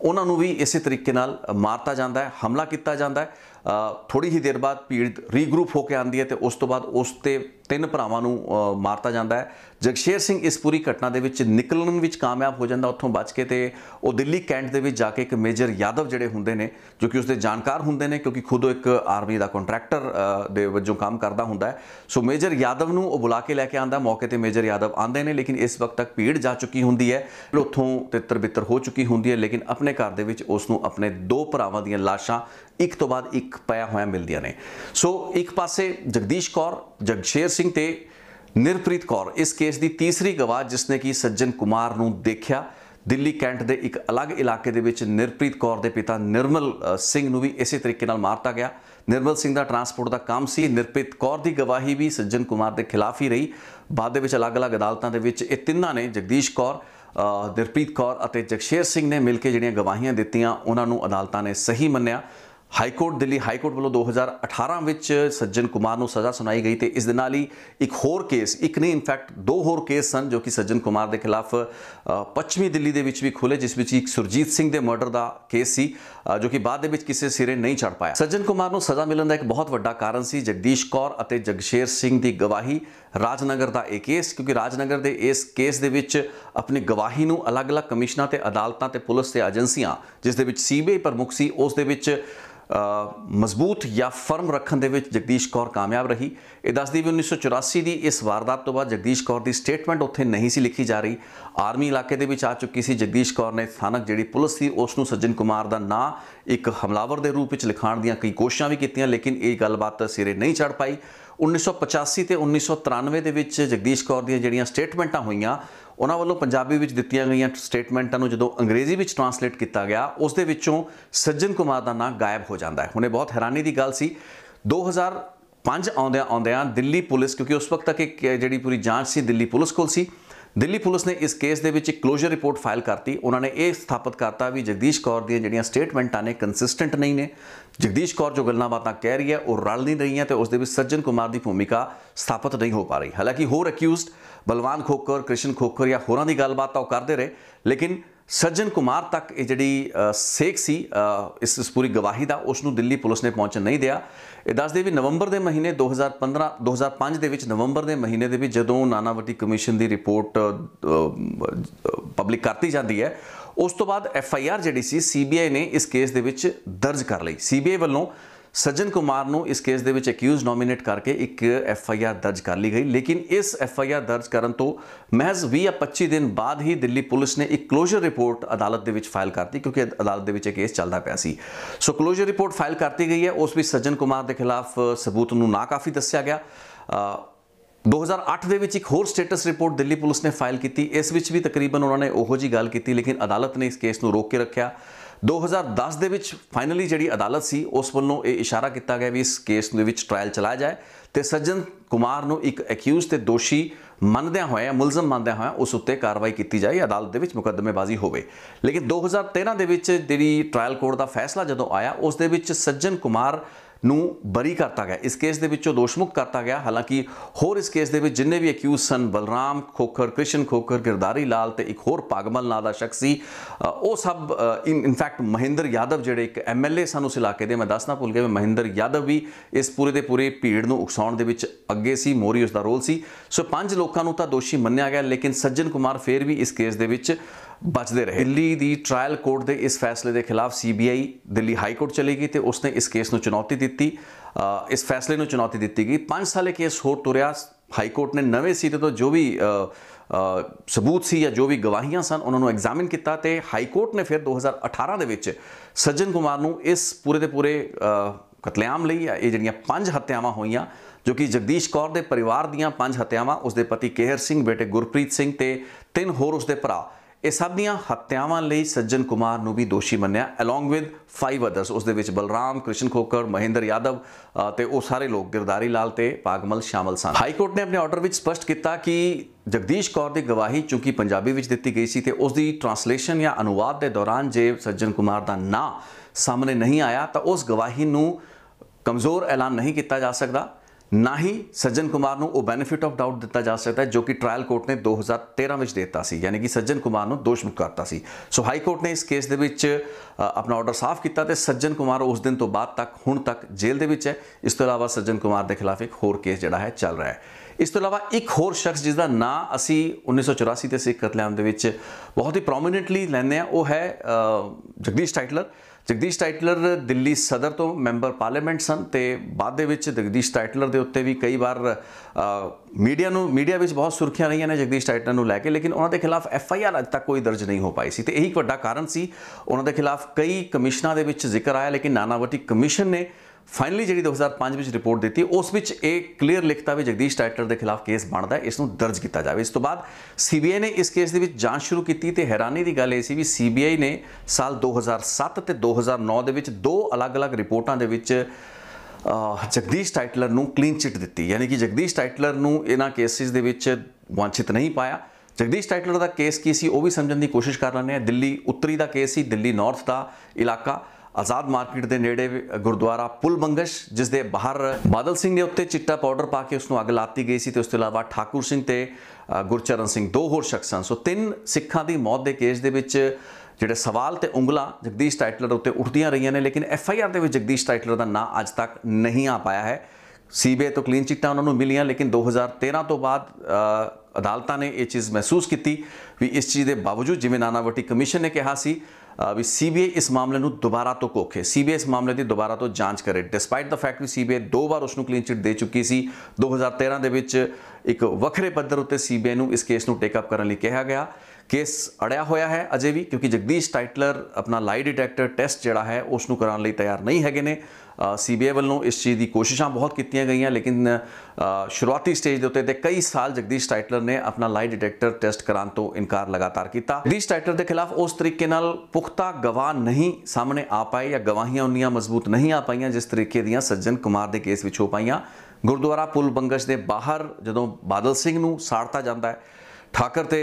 ਉਹਨਾਂ ਨੂੰ ਵੀ ਇਸੇ ਤਰੀਕੇ ਨਾਲ ਮਾਰਤਾ ਜਾਂਦਾ ਹੈ ਹਮਲਾ ਕੀਤਾ ਜਾਂਦਾ ਹੈ ਥੋੜੀ ਹੀ ਦੇਰ ਬਾਅਦ ਪੀੜਤ ਰੀਗਰੂਪ ਹੋ ਕੇ ਆਂਦੀ ਹੈ ਤੇ ਉਸ ਤੋਂ ਬਾਅਦ ਉਸ ਤੇ ਤਿੰਨ ਭਰਾਵਾਂ ਨੂੰ ਮਾਰਤਾ ਜਾਂਦਾ ਹੈ ਜਗਸ਼ੇਰ ਸਿੰਘ ਇਸ ਪੂਰੀ ਘਟਨਾ ਦੇ ਵਿੱਚ ਨਿਕਲਣ ਵਿੱਚ ਕਾਮਯਾਬ ਹੋ ਜਾਂਦਾ ਉੱਥੋਂ ਬਚ ਕੇ ਤੇ ਉਹ ਦਿੱਲੀ ਕੈਂਟ ਦੇ ਵਿੱਚ ਜਾ ਕੇ ਇੱਕ ਮੇਜਰ ਯਾਦਵ ਜਿਹੜੇ ਹੁੰਦੇ ਨੇ ਜੋ ਕਿ ਉਸਦੇ ਜਾਣਕਾਰ ਹੁੰਦੇ ਨੇ ਕਿਉਂਕਿ ਖੁਦ ਉਹ ਇੱਕ ਆਰਮੀ ਦਾ ਕੰਟਰੈਕਟਰ ਦੇ ਵਜੋਂ ਕੰਮ ਕਰਦਾ ਹੁੰਦਾ ਹੈ ਸੋ ਮੇਜਰ ਯਾਦਵ ਨੂੰ ਉਹ ਬੁਲਾ ਕੇ ਲੈ ਕੇ ਆਂਦਾ ਮੌਕੇ ਤੇ ਮੇਜਰ ਯਾਦਵ ਆਂਦੇ ਨੇ ਲੇਕਿਨ ਇਸ ਵਕਤ ਤੱਕ ਭੀੜ ਜਾ ਚੁੱਕੀ ਹੁੰਦੀ ਹੈ ਉੱਥੋਂ ਤਿੱਤਰ ਬਿੱਤਰ ਹੋ ਚੁੱਕੀ ਹੁੰਦੀ ਹੈ ਲੇਕਿਨ ਆਪਣੇ ਘਰ ਦੇ ਵਿੱਚ ਉਸ ਨੂੰ ਆਪਣੇ ਦੋ ਭਰਾਵਾਂ ਦੀਆਂ ਲਾਸ਼ਾਂ ਇੱਕ ਤੋਂ ਬਾਅਦ ਇੱਕ ਪਿਆ ਹੋਇਆ ਮਿਲਦੀਆਂ ਨੇ ਸੋ ਇੱਕ ਪਾਸੇ ਜਗਦੀਸ਼ ਕੌਰ ਜਗਸ਼ੇਰ ਸਿੰਘ ਤੇ ਨਿਰਪ੍ਰੀਤ ਕੌਰ ਇਸ ਕੇਸ ਦੀ ਤੀਸਰੀ ਗਵਾਹ ਜਿਸਨੇ ਕਿ ਸੱਜਣ ਕੁਮਾਰ ਨੂੰ ਦੇਖਿਆ ਦਿੱਲੀ ਕੈਂਟ ਦੇ ਇੱਕ ਅਲੱਗ ਇਲਾਕੇ ਦੇ ਵਿੱਚ ਨਿਰਪ੍ਰੀਤ ਕੌਰ ਦੇ ਪਿਤਾ ਨਿਰਮਲ ਸਿੰਘ ਨੂੰ ਵੀ ਇਸੇ ਤਰੀਕੇ ਨਾਲ ਮਾਰਤਾ ਗਿਆ ਨਿਰਮਲ ਸਿੰਘ ਦਾ ਟਰਾਂਸਪੋਰਟ ਦਾ ਕੰਮ ਸੀ ਨਿਰਪ੍ਰੀਤ ਕੌਰ ਦੀ ਗਵਾਹੀ ਵੀ ਸੱਜਣ ਕੁਮਾਰ ਦੇ ਖਿਲਾਫ ਹੀ ਰਹੀ ਬਾਅਦ ਦੇ ਵਿੱਚ ਅਲੱਗ-ਅਲੱਗ ਅਦਾਲਤਾਂ ਦੇ ਵਿੱਚ ਇਹ ਤਿੰਨਾਂ ਨੇ ਜਗਦੀਸ਼ ਕੌਰ ਨਿਰਪ੍ਰੀਤ ਕੌਰ ਅਤੇ ਜਗਸ਼ੇਰ ਸਿੰਘ ਨੇ ਮਿਲ ਕੇ ਜਿਹੜੀਆਂ ਗਵਾਹੀਆਂ ਦਿੱਤੀਆਂ ਉਹਨਾਂ ਨੂੰ ਅਦਾਲਤਾਂ ਨੇ ਸਹੀ ਮੰਨਿਆ high court Delhi high court ਵੱਲੋਂ 2018 ਵਿੱਚ ਸੱਜਣ ਕੁਮਾਰ ਨੂੰ ਸਜ਼ਾ ਸੁਣਾਈ ਗਈ ਤੇ ਇਸ ਦੇ ਨਾਲ ਹੀ ਇੱਕ ਹੋਰ ਕੇਸ ਇੱਕ ਨਹੀਂ ਇਨਫੈਕਟ ਦੋ ਹੋਰ ਕੇਸ ਸਨ ਜੋ ਕਿ ਸੱਜਣ ਕੁਮਾਰ ਦੇ ਖਿਲਾਫ ਪੱਛਮੀ ਦਿੱਲੀ ਦੇ ਵਿੱਚ ਵੀ ਖੁੱਲੇ ਜਿਸ ਵਿੱਚ ਇੱਕ ਸੁਰਜੀਤ ਸਿੰਘ ਦੇ ਮਰਡਰ ਦਾ ਕੇਸ ਸੀ ਜੋ ਕਿ ਬਾਅਦ ਦੇ ਵਿੱਚ ਕਿਸੇ ਸਿਰੇ ਨਹੀਂ ਚੜ ਪਾਇਆ ਸੱਜਣ ਕੁਮਾਰ ਨੂੰ ਸਜ਼ਾ ਮਿਲਣ ਦਾ ਇੱਕ ਬਹੁਤ ਵੱਡਾ ਕਾਰਨ ਸੀ ਜਗਦੀਸ਼ ਕੌਰ ਅਤੇ ਜਗਸ਼ੇਰ ਸਿੰਘ ਦੀ ਗਵਾਹੀ ਰਾਜਨਗਰ ਦਾ ਇਹ ਕੇਸ ਕਿਉਂਕਿ ਰਾਜਨਗਰ ਦੇ ਇਸ ਕੇਸ ਦੇ ਵਿੱਚ ਆਪਣੀ ਗਵਾਹੀ ਨੂੰ ਅਲੱਗ-ਅਲੱਗ ਕਮਿਸ਼ਨਾਂ ਤੇ ਅਦਾਲਤਾਂ ਤੇ ਪੁਲਿਸ ਤੇ ਏਜੰਸੀਆਂ ਜਿਸ ਦੇ ਵਿੱਚ ਸੀਬੀਆਈ ਪ੍ਰਮੁੱਖ ਸੀ ਉਸ ਦੇ ਵਿੱਚ ਮਜ਼ਬੂਤ ਜਾਂ ਫਰਮ ਰੱਖਣ ਦੇ ਵਿੱਚ ਜਗਦੀਸ਼ ਕੌਰ ਕਾਮਯਾਬ ਰਹੀ ਇਹ ਦੱਸਦੀ ਵੀ 1984 ਦੀ ਇਸ ਵਾਰਦਾਤ ਤੋਂ ਬਾਅਦ ਜਗਦੀਸ਼ ਕੌਰ ਦੀ ਸਟੇਟਮੈਂਟ ਉੱਥੇ ਨਹੀਂ ਸੀ ਲਿਖੀ ਜਾ ਰਹੀ ਆਰਮੀ ਇਲਾਕੇ ਦੇ ਵਿੱਚ ਆ ਚੁੱਕੀ ਸੀ ਜਗਦੀਸ਼ ਕੌਰ ਨੇ ਸਥਾਨਕ ਜਿਹੜੀ ਪੁਲਿਸ ਸੀ ਉਸ ਨੂੰ ਸੱਜਣ ਕੁਮਾਰ ਦਾ ਨਾਂ ਇੱਕ ਹਮਲਾਵਰ ਦੇ ਰੂਪ ਵਿੱਚ ਲਿਖਾਣ ਦੀਆਂ ਕਈ ਕੋਸ਼ਿਸ਼ਾਂ ਵੀ ਕੀਤੀਆਂ ਲੇਕਿਨ ਇਹ ਗੱਲਬਾਤ ਸਿਰੇ ਨਹੀਂ ਚੜ ਪਾਈ 1985 ਤੇ 1993 ਦੇ ਵਿੱਚ ਜਗਦੀਸ਼ ਕੌਰ ਦੀਆਂ ਜਿਹੜੀਆਂ ਸਟੇਟਮੈਂਟਾਂ ਹੋਈਆਂ ਉਹਨਾਂ ਵੱਲੋਂ ਪੰਜਾਬੀ ਵਿੱਚ ਦਿੱਤੀਆਂ ਗਈਆਂ ਸਟੇਟਮੈਂਟਾਂ ਨੂੰ ਜਦੋਂ ਅੰਗਰੇਜ਼ੀ ਵਿੱਚ ਟਰਾਂਸਲੇਟ ਕੀਤਾ ਗਿਆ ਉਸ ਦੇ ਵਿੱਚੋਂ ਸੱਜਣ ਕੁਮਾਰ ਦਾ ਨਾਮ ਗਾਇਬ ਹੋ ਜਾਂਦਾ ਹੈ ਹੁਣੇ ਬਹੁਤ ਹੈਰਾਨੀ ਦੀ ਗੱਲ ਸੀ 2005 ਆਉਂਦਿਆਂ ਆਉਂਦਿਆਂ ਦਿੱਲੀ ਪੁਲਿਸ ਕਿਉਂਕਿ ਉਸ ਵਕਤ ਤੱਕ ਜਿਹੜੀ ਪੂਰੀ ਜਾਂਚ ਸੀ ਦਿੱਲੀ ਪੁਲਿਸ ਕੋਲ ਸੀ ਦਿੱਲੀ ਪੁਲਿਸ ਨੇ ਇਸ ਕੇਸ ਦੇ ਵਿੱਚ ਇੱਕ ਕਲੋਜ਼ਰ ਰਿਪੋਰਟ ਫਾਈਲ ਕਰਤੀ ਉਹਨਾਂ ਨੇ ਇਹ ਸਥਾਪਿਤ ਕਰਤਾ ਵੀ ਜਗਦੀਸ਼ ਕੌਰ ਦੀਆਂ ਜਿਹੜੀਆਂ ਸਟੇਟਮੈਂਟਾਂ ਨੇ ਕੰਸਿਸਟੈਂਟ ਨਹੀਂ ਨੇ ਜਗਦੀਸ਼ ਕੌਰ ਜੋ ਗੱਲਾਂ ਬਾਤਾਂ ਕਹਿ ਰਹੀ ਹੈ ਉਹ ਰਲ ਨਹੀਂ ਰਹੀਆਂ ਤੇ ਉਸ ਦੇ ਵਿੱਚ ਸੱਜਣ ਕੁਮਾਰ ਦੀ ਭੂਮਿਕਾ ਸਥਾਪਿਤ ਨਹੀਂ ਹੋ ਪਾ ਰਹੀ ਹਾਲਾਂਕਿ ਹੋਰ ਅਕਿਊਜ਼ਡ ਬਲਵਾਨ ਖੋਕਰ ਕ੍ਰਿਸ਼ਨ ਖੋਕਰ ਜਾਂ ਹੋਰਾਂ ਦੀ ਗੱਲਬਾਤ ਤਾਂ ਉਹ ਕਰਦੇ ਰਹੇ ਲੇਕਿਨ ਸੱਜਣ ਕੁਮਾਰ ਤੱਕ ਇਹ ਜਿਹੜੀ ਸੇਕ ਸੀ ਇਸ ਇਸ ਪੂਰੀ ਗਵਾਹੀ ਦਾ ਉਸ ਨੂੰ ਦਿੱਲੀ ਪੁਲਿਸ ਨੇ ਪਹੁੰਚਣ ਨਹੀਂ ਦਿਆ ਇਹ ਦੱਸਦੇ ਵੀ ਨਵੰਬਰ ਦੇ ਮਹੀਨੇ 2015 2005 ਦੇ ਵਿੱਚ ਨਵੰਬਰ ਦੇ ਮਹੀਨੇ ਦੇ ਵਿੱਚ ਜਦੋਂ ਨਾਨਾਵਟੀ ਕਮਿਸ਼ਨ ਦੀ ਰਿਪੋਰਟ ਪਬਲਿਕ ਕਰਤੀ ਜਾਂਦੀ ਹੈ ਉਸ ਤੋਂ ਬਾਅਦ ਐਫ ਆਈ ਆਰ ਜਿਹੜੀ ਸੀ ਸੀਬੀਆਈ ਨੇ ਇਸ ਕੇਸ ਦੇ ਵਿੱਚ ਦਰਜ ਕਰ ਲਈ ਸੀਬੀਆਈ ਵੱਲੋਂ ਸੱਜਣ ਕੁਮਾਰ ਨੂੰ ਇਸ ਕੇਸ ਦੇ ਵਿੱਚ ਅਕਿਊਜ਼ ਨੋਮੀਨੇਟ ਕਰਕੇ ਇੱਕ ਐਫ ਆਈ ਆਰ ਦਰਜ ਕਰ ਲਈ ਗਈ ਲੇਕਿਨ ਇਸ ਐਫ ਆਈ ਆਰ ਦਰਜ ਕਰਨ ਤੋਂ ਮਹਿਜ਼ 20 ਜਾਂ 25 ਦਿਨ ਬਾਅਦ ਹੀ ਦਿੱਲੀ ਪੁਲਿਸ ਨੇ ਇੱਕ ਕਲੋਜ਼ਰ ਰਿਪੋਰਟ ਅਦਾਲਤ ਦੇ ਵਿੱਚ ਫਾਈਲ ਕਰਤੀ ਕਿਉਂਕਿ ਅਦਾਲਤ ਦੇ ਵਿੱਚ ਇਹ ਕੇਸ ਚੱਲਦਾ ਪਿਆ ਸੀ ਸੋ ਕਲੋਜ਼ਰ ਰਿਪੋਰਟ ਫਾਈਲ ਕਰਤੀ ਗਈ ਹੈ ਉਸ ਵਿੱਚ ਸੱਜਣ ਕੁਮਾਰ ਦੇ ਖਿਲਾਫ ਸਬੂਤ ਨੂੰ ਨਾ ਕਾਫੀ ਦੱਸਿਆ ਗਿਆ 2008 ਦੇ ਵਿੱਚ ਇੱਕ ਹੋਰ ਸਟੇਟਸ ਰਿਪੋਰਟ ਦਿੱਲੀ ਪੁਲਿਸ ਨੇ ਫਾਈਲ ਕੀਤੀ ਇਸ ਵਿੱਚ ਵੀ ਤਕਰੀਬਨ ਉਹਨਾਂ ਨੇ ਉਹੋ ਜੀ ਗੱਲ ਕੀਤੀ ਲੇਕਿਨ ਅਦਾਲਤ ਨੇ ਇਸ ਕੇਸ ਨੂੰ ਰੋਕ ਕੇ ਰੱਖਿਆ 2010 ਦੇ ਵਿੱਚ ਫਾਈਨਲੀ ਜਿਹੜੀ ਅਦਾਲਤ ਸੀ ਉਸ ਵੱਲੋਂ ਇਹ ਇਸ਼ਾਰਾ ਕੀਤਾ ਗਿਆ ਵੀ ਇਸ ਕੇਸ ਦੇ ਵਿੱਚ ਟ੍ਰਾਇਲ ਚਲਾਇਆ ਜਾਏ ਤੇ ਸੱਜਣ ਕੁਮਾਰ ਨੂੰ ਇੱਕ ਅਕਿਊਜ਼ ਤੇ ਦੋਸ਼ੀ ਮੰਨਦਿਆਂ ਹੋਇਆ ਮੁਲਜ਼ਮ ਮੰਨਦਿਆਂ ਹੋਇਆ ਉਸ ਉੱਤੇ ਕਾਰਵਾਈ ਕੀਤੀ ਜਾਏ ਅਦਾਲਤ ਦੇ ਵਿੱਚ ਮੁਕੱਦਮੇਬਾਜ਼ੀ ਹੋਵੇ ਲੇਕਿਨ 2013 ਦੇ ਵਿੱਚ ਜਿਹੜੀ ਟ੍ਰਾਇਲ ਕੋਰਟ ਦਾ ਫੈਸਲਾ ਜਦੋਂ ਆਇਆ ਉਸ ਦੇ ਵਿੱਚ ਸੱਜਣ ਕੁਮਾਰ ਨੂੰ ਬਰੀ ਕਰਤਾ ਗਿਆ ਇਸ ਕੇਸ ਦੇ ਵਿੱਚੋਂ ਦੋਸ਼ ਮੁਕਤ ਕਰਤਾ ਗਿਆ ਹਾਲਾਂਕਿ ਹੋਰ ਇਸ ਕੇਸ ਦੇ ਵਿੱਚ ਜਿੰਨੇ ਵੀ ਅਕਿਊਜ਼ ਸਨ ਬਲਰਾਮ ਖੋਖਰ ਕ੍ਰਿਸ਼ਨ ਖੋਖਰ ਗਿਰਦਾਰੀ ਲਾਲ ਤੇ ਇੱਕ ਹੋਰ ਪਾਗਮਲ ਨਾਂ ਦਾ ਸ਼ਖਸ ਸੀ ਉਹ ਸਭ ਇਨਫੈਕਟ ਮਹਿੰਦਰ ਯਾਦਵ ਜਿਹੜੇ ਇੱਕ ਐਮਐਲਏ ਸਨ ਉਸ ਇਲਾਕੇ ਦੇ ਮੈਂ ਦੱਸਣਾ ਭੁੱਲ ਗਿਆ ਮਹਿੰਦਰ ਯਾਦਵ ਵੀ ਇਸ ਪੂਰੇ ਦੇ ਪੂਰੇ ਭੀੜ ਨੂੰ ਉਕਸਾਉਣ ਦੇ ਵਿੱਚ ਅੱਗੇ ਸੀ ਮੋਰੀ ਉਸ ਦਾ ਰੋਲ ਸੀ ਸੋ ਪੰਜ ਲੋਕਾਂ ਨੂੰ ਤਾਂ ਦੋਸ਼ੀ ਮੰਨਿਆ ਗਿਆ ਲੇਕਿਨ ਸੱਜਣ ਕੁਮਾਰ ਫੇਰ ਵੀ ਇਸ ਕੇਸ ਦੇ ਵਿੱਚ ਬਚਦੇ ਰਹੇ ਦਿੱਲੀ ਦੀ ਟ੍ਰਾਇਲ ਕੋਰਟ ਦੇ ਇਸ ਫੈਸਲੇ ਦੇ ਖਿਲਾਫ ਸੀਬੀਆਈ ਦਿੱਲੀ ਹਾਈ ਕੋਰਟ ਚਲੀ ਗਈ ਤੇ ਉਸਨੇ ਇਸ ਕੇਸ ਨੂੰ ਚੁਣੌਤੀ ਦਿੱਤੀ ਇਸ ਫੈਸਲੇ ਨੂੰ ਚੁਣੌਤੀ ਦਿੱਤੀ ਗਈ 5 ਸਾਲੇ ਕੇਸ ਹੋਰ ਤੁਰਿਆ ਹਾਈ ਕੋਰਟ ਨੇ ਨਵੇਂ ਸਿਰੇ ਤੋਂ ਜੋ ਵੀ ਸਬੂਤ ਸੀ ਜਾਂ ਜੋ ਵੀ ਗਵਾਹੀਆਂ ਸਨ ਉਹਨਾਂ ਨੂੰ ਐਗਜ਼ਾਮਿਨ ਕੀਤਾ ਤੇ ਹਾਈ ਕੋਰਟ ਨੇ ਫਿਰ 2018 ਦੇ ਵਿੱਚ ਸੱਜਣ ਕੁਮਾਰ ਨੂੰ ਇਸ ਪੂਰੇ ਦੇ ਪੂਰੇ ਕਤਲੇਆਮ ਲਈ ਇਹ ਜਿਹੜੀਆਂ ਪੰਜ ਹੱਤਿਆਵਾਂ ਹੋਈਆਂ ਜੋ ਕਿ ਜਗਦੀਸ਼ ਕੌਰ ਦੇ ਪਰਿਵਾਰ ਦੀਆਂ ਪੰਜ ਹੱਤਿਆਵਾਂ ਉਸ ਦੇ ਪਤੀ ਕੇਹਰ ਸਿੰਘ ਬੇਟੇ ਗੁਰਪ੍ਰੀਤ ਸਿੰਘ ਤੇ ਤਿੰਨ ਹੋਰ ਉਸ ਦੇ ਭਰਾ ਇਹ ਸਭ ਦੀਆਂ ਹੱਤਿਆਵਾਂ ਲਈ ਸੱਜਣ ਕੁਮਾਰ ਨੂੰ ਵੀ ਦੋਸ਼ੀ ਮੰਨਿਆ ਅਲੋਂਗ ਵਿਦ 5 ਅਦਰਸ ਉਸ ਦੇ ਵਿੱਚ ਬਲਰਾਮ ਕ੍ਰਿਸ਼ਨ ਖੋਕਰ ਮਹਿੰਦਰ ਯਾਦਵ ਤੇ ਉਹ ਸਾਰੇ ਲੋਕ ਗਿਰਦਾਰੀ ਲਾਲ ਤੇ ਪਾਗਮਲ ਸ਼ਾਮਲ ਸਨ ਹਾਈ ਕੋਰਟ ਨੇ ਆਪਣੇ ਆਰਡਰ ਵਿੱਚ ਸਪਸ਼ਟ ਕੀਤਾ ਕਿ ਜਗਦੀਸ਼ ਕੌਰ ਦੀ ਗਵਾਹੀ ਚੂੰਕਿ ਪੰਜਾਬੀ ਵਿੱਚ ਦਿੱਤੀ ਗਈ ਸੀ ਤੇ ਉਸ ਦੀ ਟ੍ਰਾਂਸਲੇਸ਼ਨ ਜਾਂ ਅਨੁਵਾਦ ਦੇ ਦੌਰਾਨ ਜੇ ਸੱਜਣ ਕੁਮਾਰ ਦਾ ਨਾਂ ਸਾਹਮਣੇ ਨਹੀਂ ਆਇਆ ਤਾਂ ਉਸ ਗਵਾਹੀ ਨੂੰ ਕਮਜ਼ੋਰ ਐਲਾਨ ਨਹੀਂ ਕੀਤਾ ਜਾ ਸਕਦਾ ਨਾ ਹੀ ਸੱਜਣ ਕੁਮਾਰ ਨੂੰ ਉਹ ਬੈਨੀਫਿਟ ਆਫ ਡਾਊਟ ਦਿੱਤਾ ਜਾ ਸਕਦਾ ਹੈ ਜੋ ਕਿ ਟ੍ਰਾਇਲ ਕੋਰਟ ਨੇ 2013 ਵਿੱਚ ਦਿੱਤਾ ਸੀ ਯਾਨੀ ਕਿ ਸੱਜਣ ਕੁਮਾਰ ਨੂੰ ਮੁਕਤ ਕਰਤਾ ਸੀ ਸੋ ਹਾਈ ਕੋਰਟ ਨੇ ਇਸ ਕੇਸ ਦੇ ਵਿੱਚ ਆਪਣਾ ਆਰਡਰ ਸਾਫ਼ ਕੀਤਾ ਤੇ ਸੱਜਣ ਕੁਮਾਰ ਉਸ ਦਿਨ ਤੋਂ ਬਾਅਦ ਤੱਕ ਹੁਣ ਤੱਕ ਜੇਲ੍ਹ ਦੇ ਵਿੱਚ ਹੈ ਇਸ ਤੋਂ ਇਲਾਵਾ ਸੱਜਣ ਕੁਮਾਰ ਦੇ ਖਿਲਾਫ ਇੱਕ ਹੋਰ ਕੇਸ ਜਿਹੜਾ ਹੈ ਚੱਲ ਰਿਹਾ ਹੈ ਇਸ ਤੋਂ ਇਲਾਵਾ ਇੱਕ ਹੋਰ ਸ਼ਖਸ ਜਿਸ ਦਾ ਨਾਂ ਅਸੀਂ 1984 ਦੇ ਸਿੱਖ ਕਤਲੇਆਮ ਦੇ ਵਿੱਚ ਬਹੁਤ ਹੀ ਪ੍ਰੋਮਿਨੈਂਟਲੀ ਲੈਂਦੇ ਆ ਉਹ ਹੈ ਜਗਦੀਸ਼ ਟਾਈਟਲਰ ਜਗਦੀਸ਼ ਟਾਈਟਲਰ ਦਿੱਲੀ ਸਦਰ ਤੋਂ ਮੈਂਬਰ ਪਾਰਲੀਮੈਂਟ ਸਨ ਤੇ ਬਾਅਦ ਦੇ ਵਿੱਚ ਜਗਦੀਸ਼ ਟਾਈਟਲਰ ਦੇ ਉੱਤੇ ਵੀ ਕਈ ਵਾਰ ਮੀਡੀਆ ਨੂੰ ਮੀਡੀਆ ਵਿੱਚ ਬਹੁਤ ਸੁਰਖੀਆਂ ਰਹੀਆਂ ਨੇ ਜਗਦੀਸ਼ ਟਾਈਟਲਰ ਨੂੰ ਲੈ ਕੇ ਲੇਕਿਨ ਉਹਨਾਂ ਦੇ ਖਿਲਾਫ ਐਫ ਆਈ ਆਰ ਅਜੇ ਤੱਕ ਕੋਈ ਦਰਜ ਨਹੀਂ ਹੋ ਪਾਈ ਸੀ ਤੇ ਇਹੀ ਇੱਕ ਵੱਡਾ ਕਾਰਨ ਸੀ ਉਹਨਾਂ ਦੇ ਖਿਲਾਫ ਕਈ ਕਮਿਸ਼ਨਾਂ ਦੇ ਵਿੱਚ ਜ਼ਿਕਰ ਆਇਆ ਲੇਕਿਨ ਨਾਨਾਵਟੀ ਕਮਿਸ਼ਨ ਨੇ ਫਾਈਨਲੀ ਜਿਹੜੀ 2005 ਵਿੱਚ ਰਿਪੋਰਟ ਦਿੱਤੀ ਉਸ ਵਿੱਚ ਇਹ ਕਲੀਅਰ ਲਿਖਤਾ ਵੀ ਜਗਦੀਸ਼ ਟਾਈਟਲਰ ਦੇ ਖਿਲਾਫ ਕੇਸ ਬਣਦਾ ਹੈ ਇਸ ਨੂੰ ਦਰਜ ਕੀਤਾ ਜਾਵੇ ਇਸ ਤੋਂ ਬਾਅਦ ਸੀਬੀਆਈ ਨੇ ਇਸ ਕੇਸ ਦੇ ਵਿੱਚ ਜਾਂਚ ਸ਼ੁਰੂ ਕੀਤੀ ਤੇ ਹੈਰਾਨੀ ਦੀ ਗੱਲ ਇਹ ਸੀ ਵੀ ਸੀਬੀਆਈ ਨੇ ਸਾਲ 2007 ਤੇ 2009 ਦੇ ਵਿੱਚ ਦੋ ਅਲੱਗ-ਅਲੱਗ ਰਿਪੋਰਟਾਂ ਦੇ ਵਿੱਚ ਜਗਦੀਸ਼ ਟਾਈਟਲਰ ਨੂੰ ਕਲੀਨ ਚਿਟ ਦਿੱਤੀ ਯਾਨੀ ਕਿ ਜਗਦੀਸ਼ ਟਾਈਟਲਰ ਨੂੰ ਇਹਨਾਂ ਕੇਸਿਸ ਦੇ ਵਿੱਚ ਵਾਂਛਿਤ ਨਹੀਂ ਪਾਇਆ ਜਗਦੀਸ਼ ਟਾਈਟਲਰ ਦਾ ਕੇਸ ਕੀ ਸੀ ਉਹ ਵੀ ਸਮਝਣ ਦੀ ਕੋਸ਼ਿਸ਼ ਕਰ ਰਹੇ ਨੇ ਦਿੱਲੀ ਉੱਤਰੀ ਦਾ ਕੇਸ ਸੀ ਦਿੱਲੀ ਨਾਰਥ ਦਾ ਇਲਾਕਾ ਆਜ਼ਾਦ ਮਾਰਕੀਟ ਦੇ ਨੇੜੇ ਗੁਰਦੁਆਰਾ ਪੁਲ ਮੰਗਸ਼ ਜਿਸ ਦੇ ਬਾਹਰ ਬਾਦਲ ਸਿੰਘ ਦੇ ਉੱਤੇ ਚਿੱਟਾ ਪਾਊਡਰ ਪਾ ਕੇ ਉਸ ਨੂੰ ਅੱਗ ਲਾਤੀ ਗਈ ਸੀ ਤੇ ਉਸ ਤੋਂ ਇਲਾਵਾ ਠਾਕੁਰ ਸਿੰਘ ਤੇ ਗੁਰਚਰਨ ਸਿੰਘ ਦੋ ਹੋਰ ਸ਼ਖਸਾਂ ਸੋ ਤਿੰਨ ਸਿੱਖਾਂ ਦੀ ਮੌਤ ਦੇ ਕੇਸ ਦੇ ਵਿੱਚ ਜਿਹੜੇ ਸਵਾਲ ਤੇ ਉਂਗਲਾਂ ਜਗਦੀਸ਼ ਟਾਈਟਲਰ ਉੱਤੇ ਉੱਠਦੀਆਂ ਰਹੀਆਂ ਨੇ ਲੇਕਿਨ ਐਫ ਆਈ ਆਰ ਦੇ ਵਿੱਚ ਜਗਦੀਸ਼ ਟਾਈਟਲਰ ਦਾ ਨਾਂ ਅੱਜ ਤੱਕ ਨਹੀਂ ਆ ਪਾਇਆ ਹੈ ਸੀਬੀਆਈ ਤੋਂ ਕਲੀਨ ਚਿੱਟਾਂ ਉਹਨਾਂ ਨੂੰ ਮਿਲੀਆਂ ਲੇਕਿਨ 2013 ਤੋਂ ਬਾਅਦ ਅਦਾਲਤਾਂ ਨੇ ਇਹ ਚੀਜ਼ ਮਹਿਸੂਸ ਕੀਤੀ ਵੀ ਇਸ ਚੀਜ਼ ਦੇ ਬਾਵਜੂਦ ਜਿਵੇਂ ਨਾਨਾਵਟੀ ਕਮਿਸ਼ਨ ਨੇ ਕਿਹਾ ਸੀ ਵੀ ਸੀਬੀਆਈ ਇਸ ਮਾਮਲੇ ਨੂੰ ਦੁਬਾਰਾ ਤੋਂ ਕੋਖੇ ਸੀਬੀਆਈ ਇਸ ਮਾਮਲੇ ਦੀ ਦੁਬਾਰਾ ਤੋਂ ਜਾਂਚ ਕਰੇ ਡਿਸਪਾਈਟ ਦਾ ਫੈਕਟ ਵੀ ਸੀਬੀਆਈ ਦੋ ਵਾਰ ਉਸ ਨੂੰ ਕਲੀਨ ਚਿੱਟ ਦੇ ਚੁੱਕੀ ਸੀ 2013 ਦੇ ਵਿੱਚ ਇੱਕ ਵੱਖਰੇ ਪੱਧਰ ਉੱਤੇ ਸੀਬੀਆਈ ਨੂੰ ਇਸ ਕੇਸ ਨੂੰ ਟੇਕ ਅਪ ਕਰਨ ਲਈ ਕਿਹਾ ਗਿਆ ਕੇਸ ਅੜਿਆ ਹੋਇਆ ਹੈ ਅਜੇ ਵੀ ਕਿਉਂਕਿ ਜਗਦੀਸ਼ ਟਾਈਟਲਰ ਆਪਣਾ ਲਾਈ ਡਿਟੈਕਟਰ ਟੈਸਟ ਜਿਹੜਾ ਹੈ ਉਸ ਨੂੰ ਕਰਾਉਣ ਲਈ ਤਿਆਰ ਨਹੀਂ ਹੈਗੇ ਨੇ ਸੀਬੀਆਈ ਵੱਲੋਂ ਇਸ ਚੀਜ਼ ਦੀ ਕੋਸ਼ਿਸ਼ਾਂ ਬਹੁਤ ਕੀਤੀਆਂ ਗਈਆਂ ਲੇਕਿਨ ਸ਼ੁਰੂਆਤੀ ਸਟੇਜ ਦੇ ਉੱਤੇ ਤੇ ਕਈ ਸਾਲ ਜਗਦੀਸ਼ ਟਾਈਟਲਰ ਨੇ ਆਪਣਾ ਲਾਈ ਡਿਟੈਕਟਰ ਟੈਸਟ ਕਰਾਉਣ ਤੋਂ ਇਨਕਾਰ ਲਗਾਤਾਰ ਕੀਤਾ ਜਗਦੀਸ਼ ਟਾਈਟਲਰ ਦੇ ਖਿਲਾਫ ਉਸ ਤਰੀਕੇ ਨਾਲ ਪੁਖਤਾ ਗਵਾਹ ਨਹੀਂ ਸਾਹਮਣੇ ਆ ਪਾਏ ਜਾਂ ਗਵਾਹੀਆਂ ਉਨੀਆਂ ਮਜ਼ਬੂਤ ਨਹੀਂ ਆ ਪਾਈਆਂ ਜਿਸ ਤਰੀਕੇ ਦੀਆਂ ਸੱਜਣ ਕੁਮਾਰ ਦੇ ਕੇਸ ਵਿੱਚ ਹੋ ਪਾਈਆਂ ਗੁਰਦੁਆਰਾ ਪੁਲ ਬੰਗਸ਼ ਦੇ ਬਾਹਰ ਜਦੋਂ ਬਾਦਲ ਸਿੰਘ ਨੂੰ ਸਾੜਤਾ ਜਾਂਦਾ ਹੈ ਠਾਕਰ ਤੇ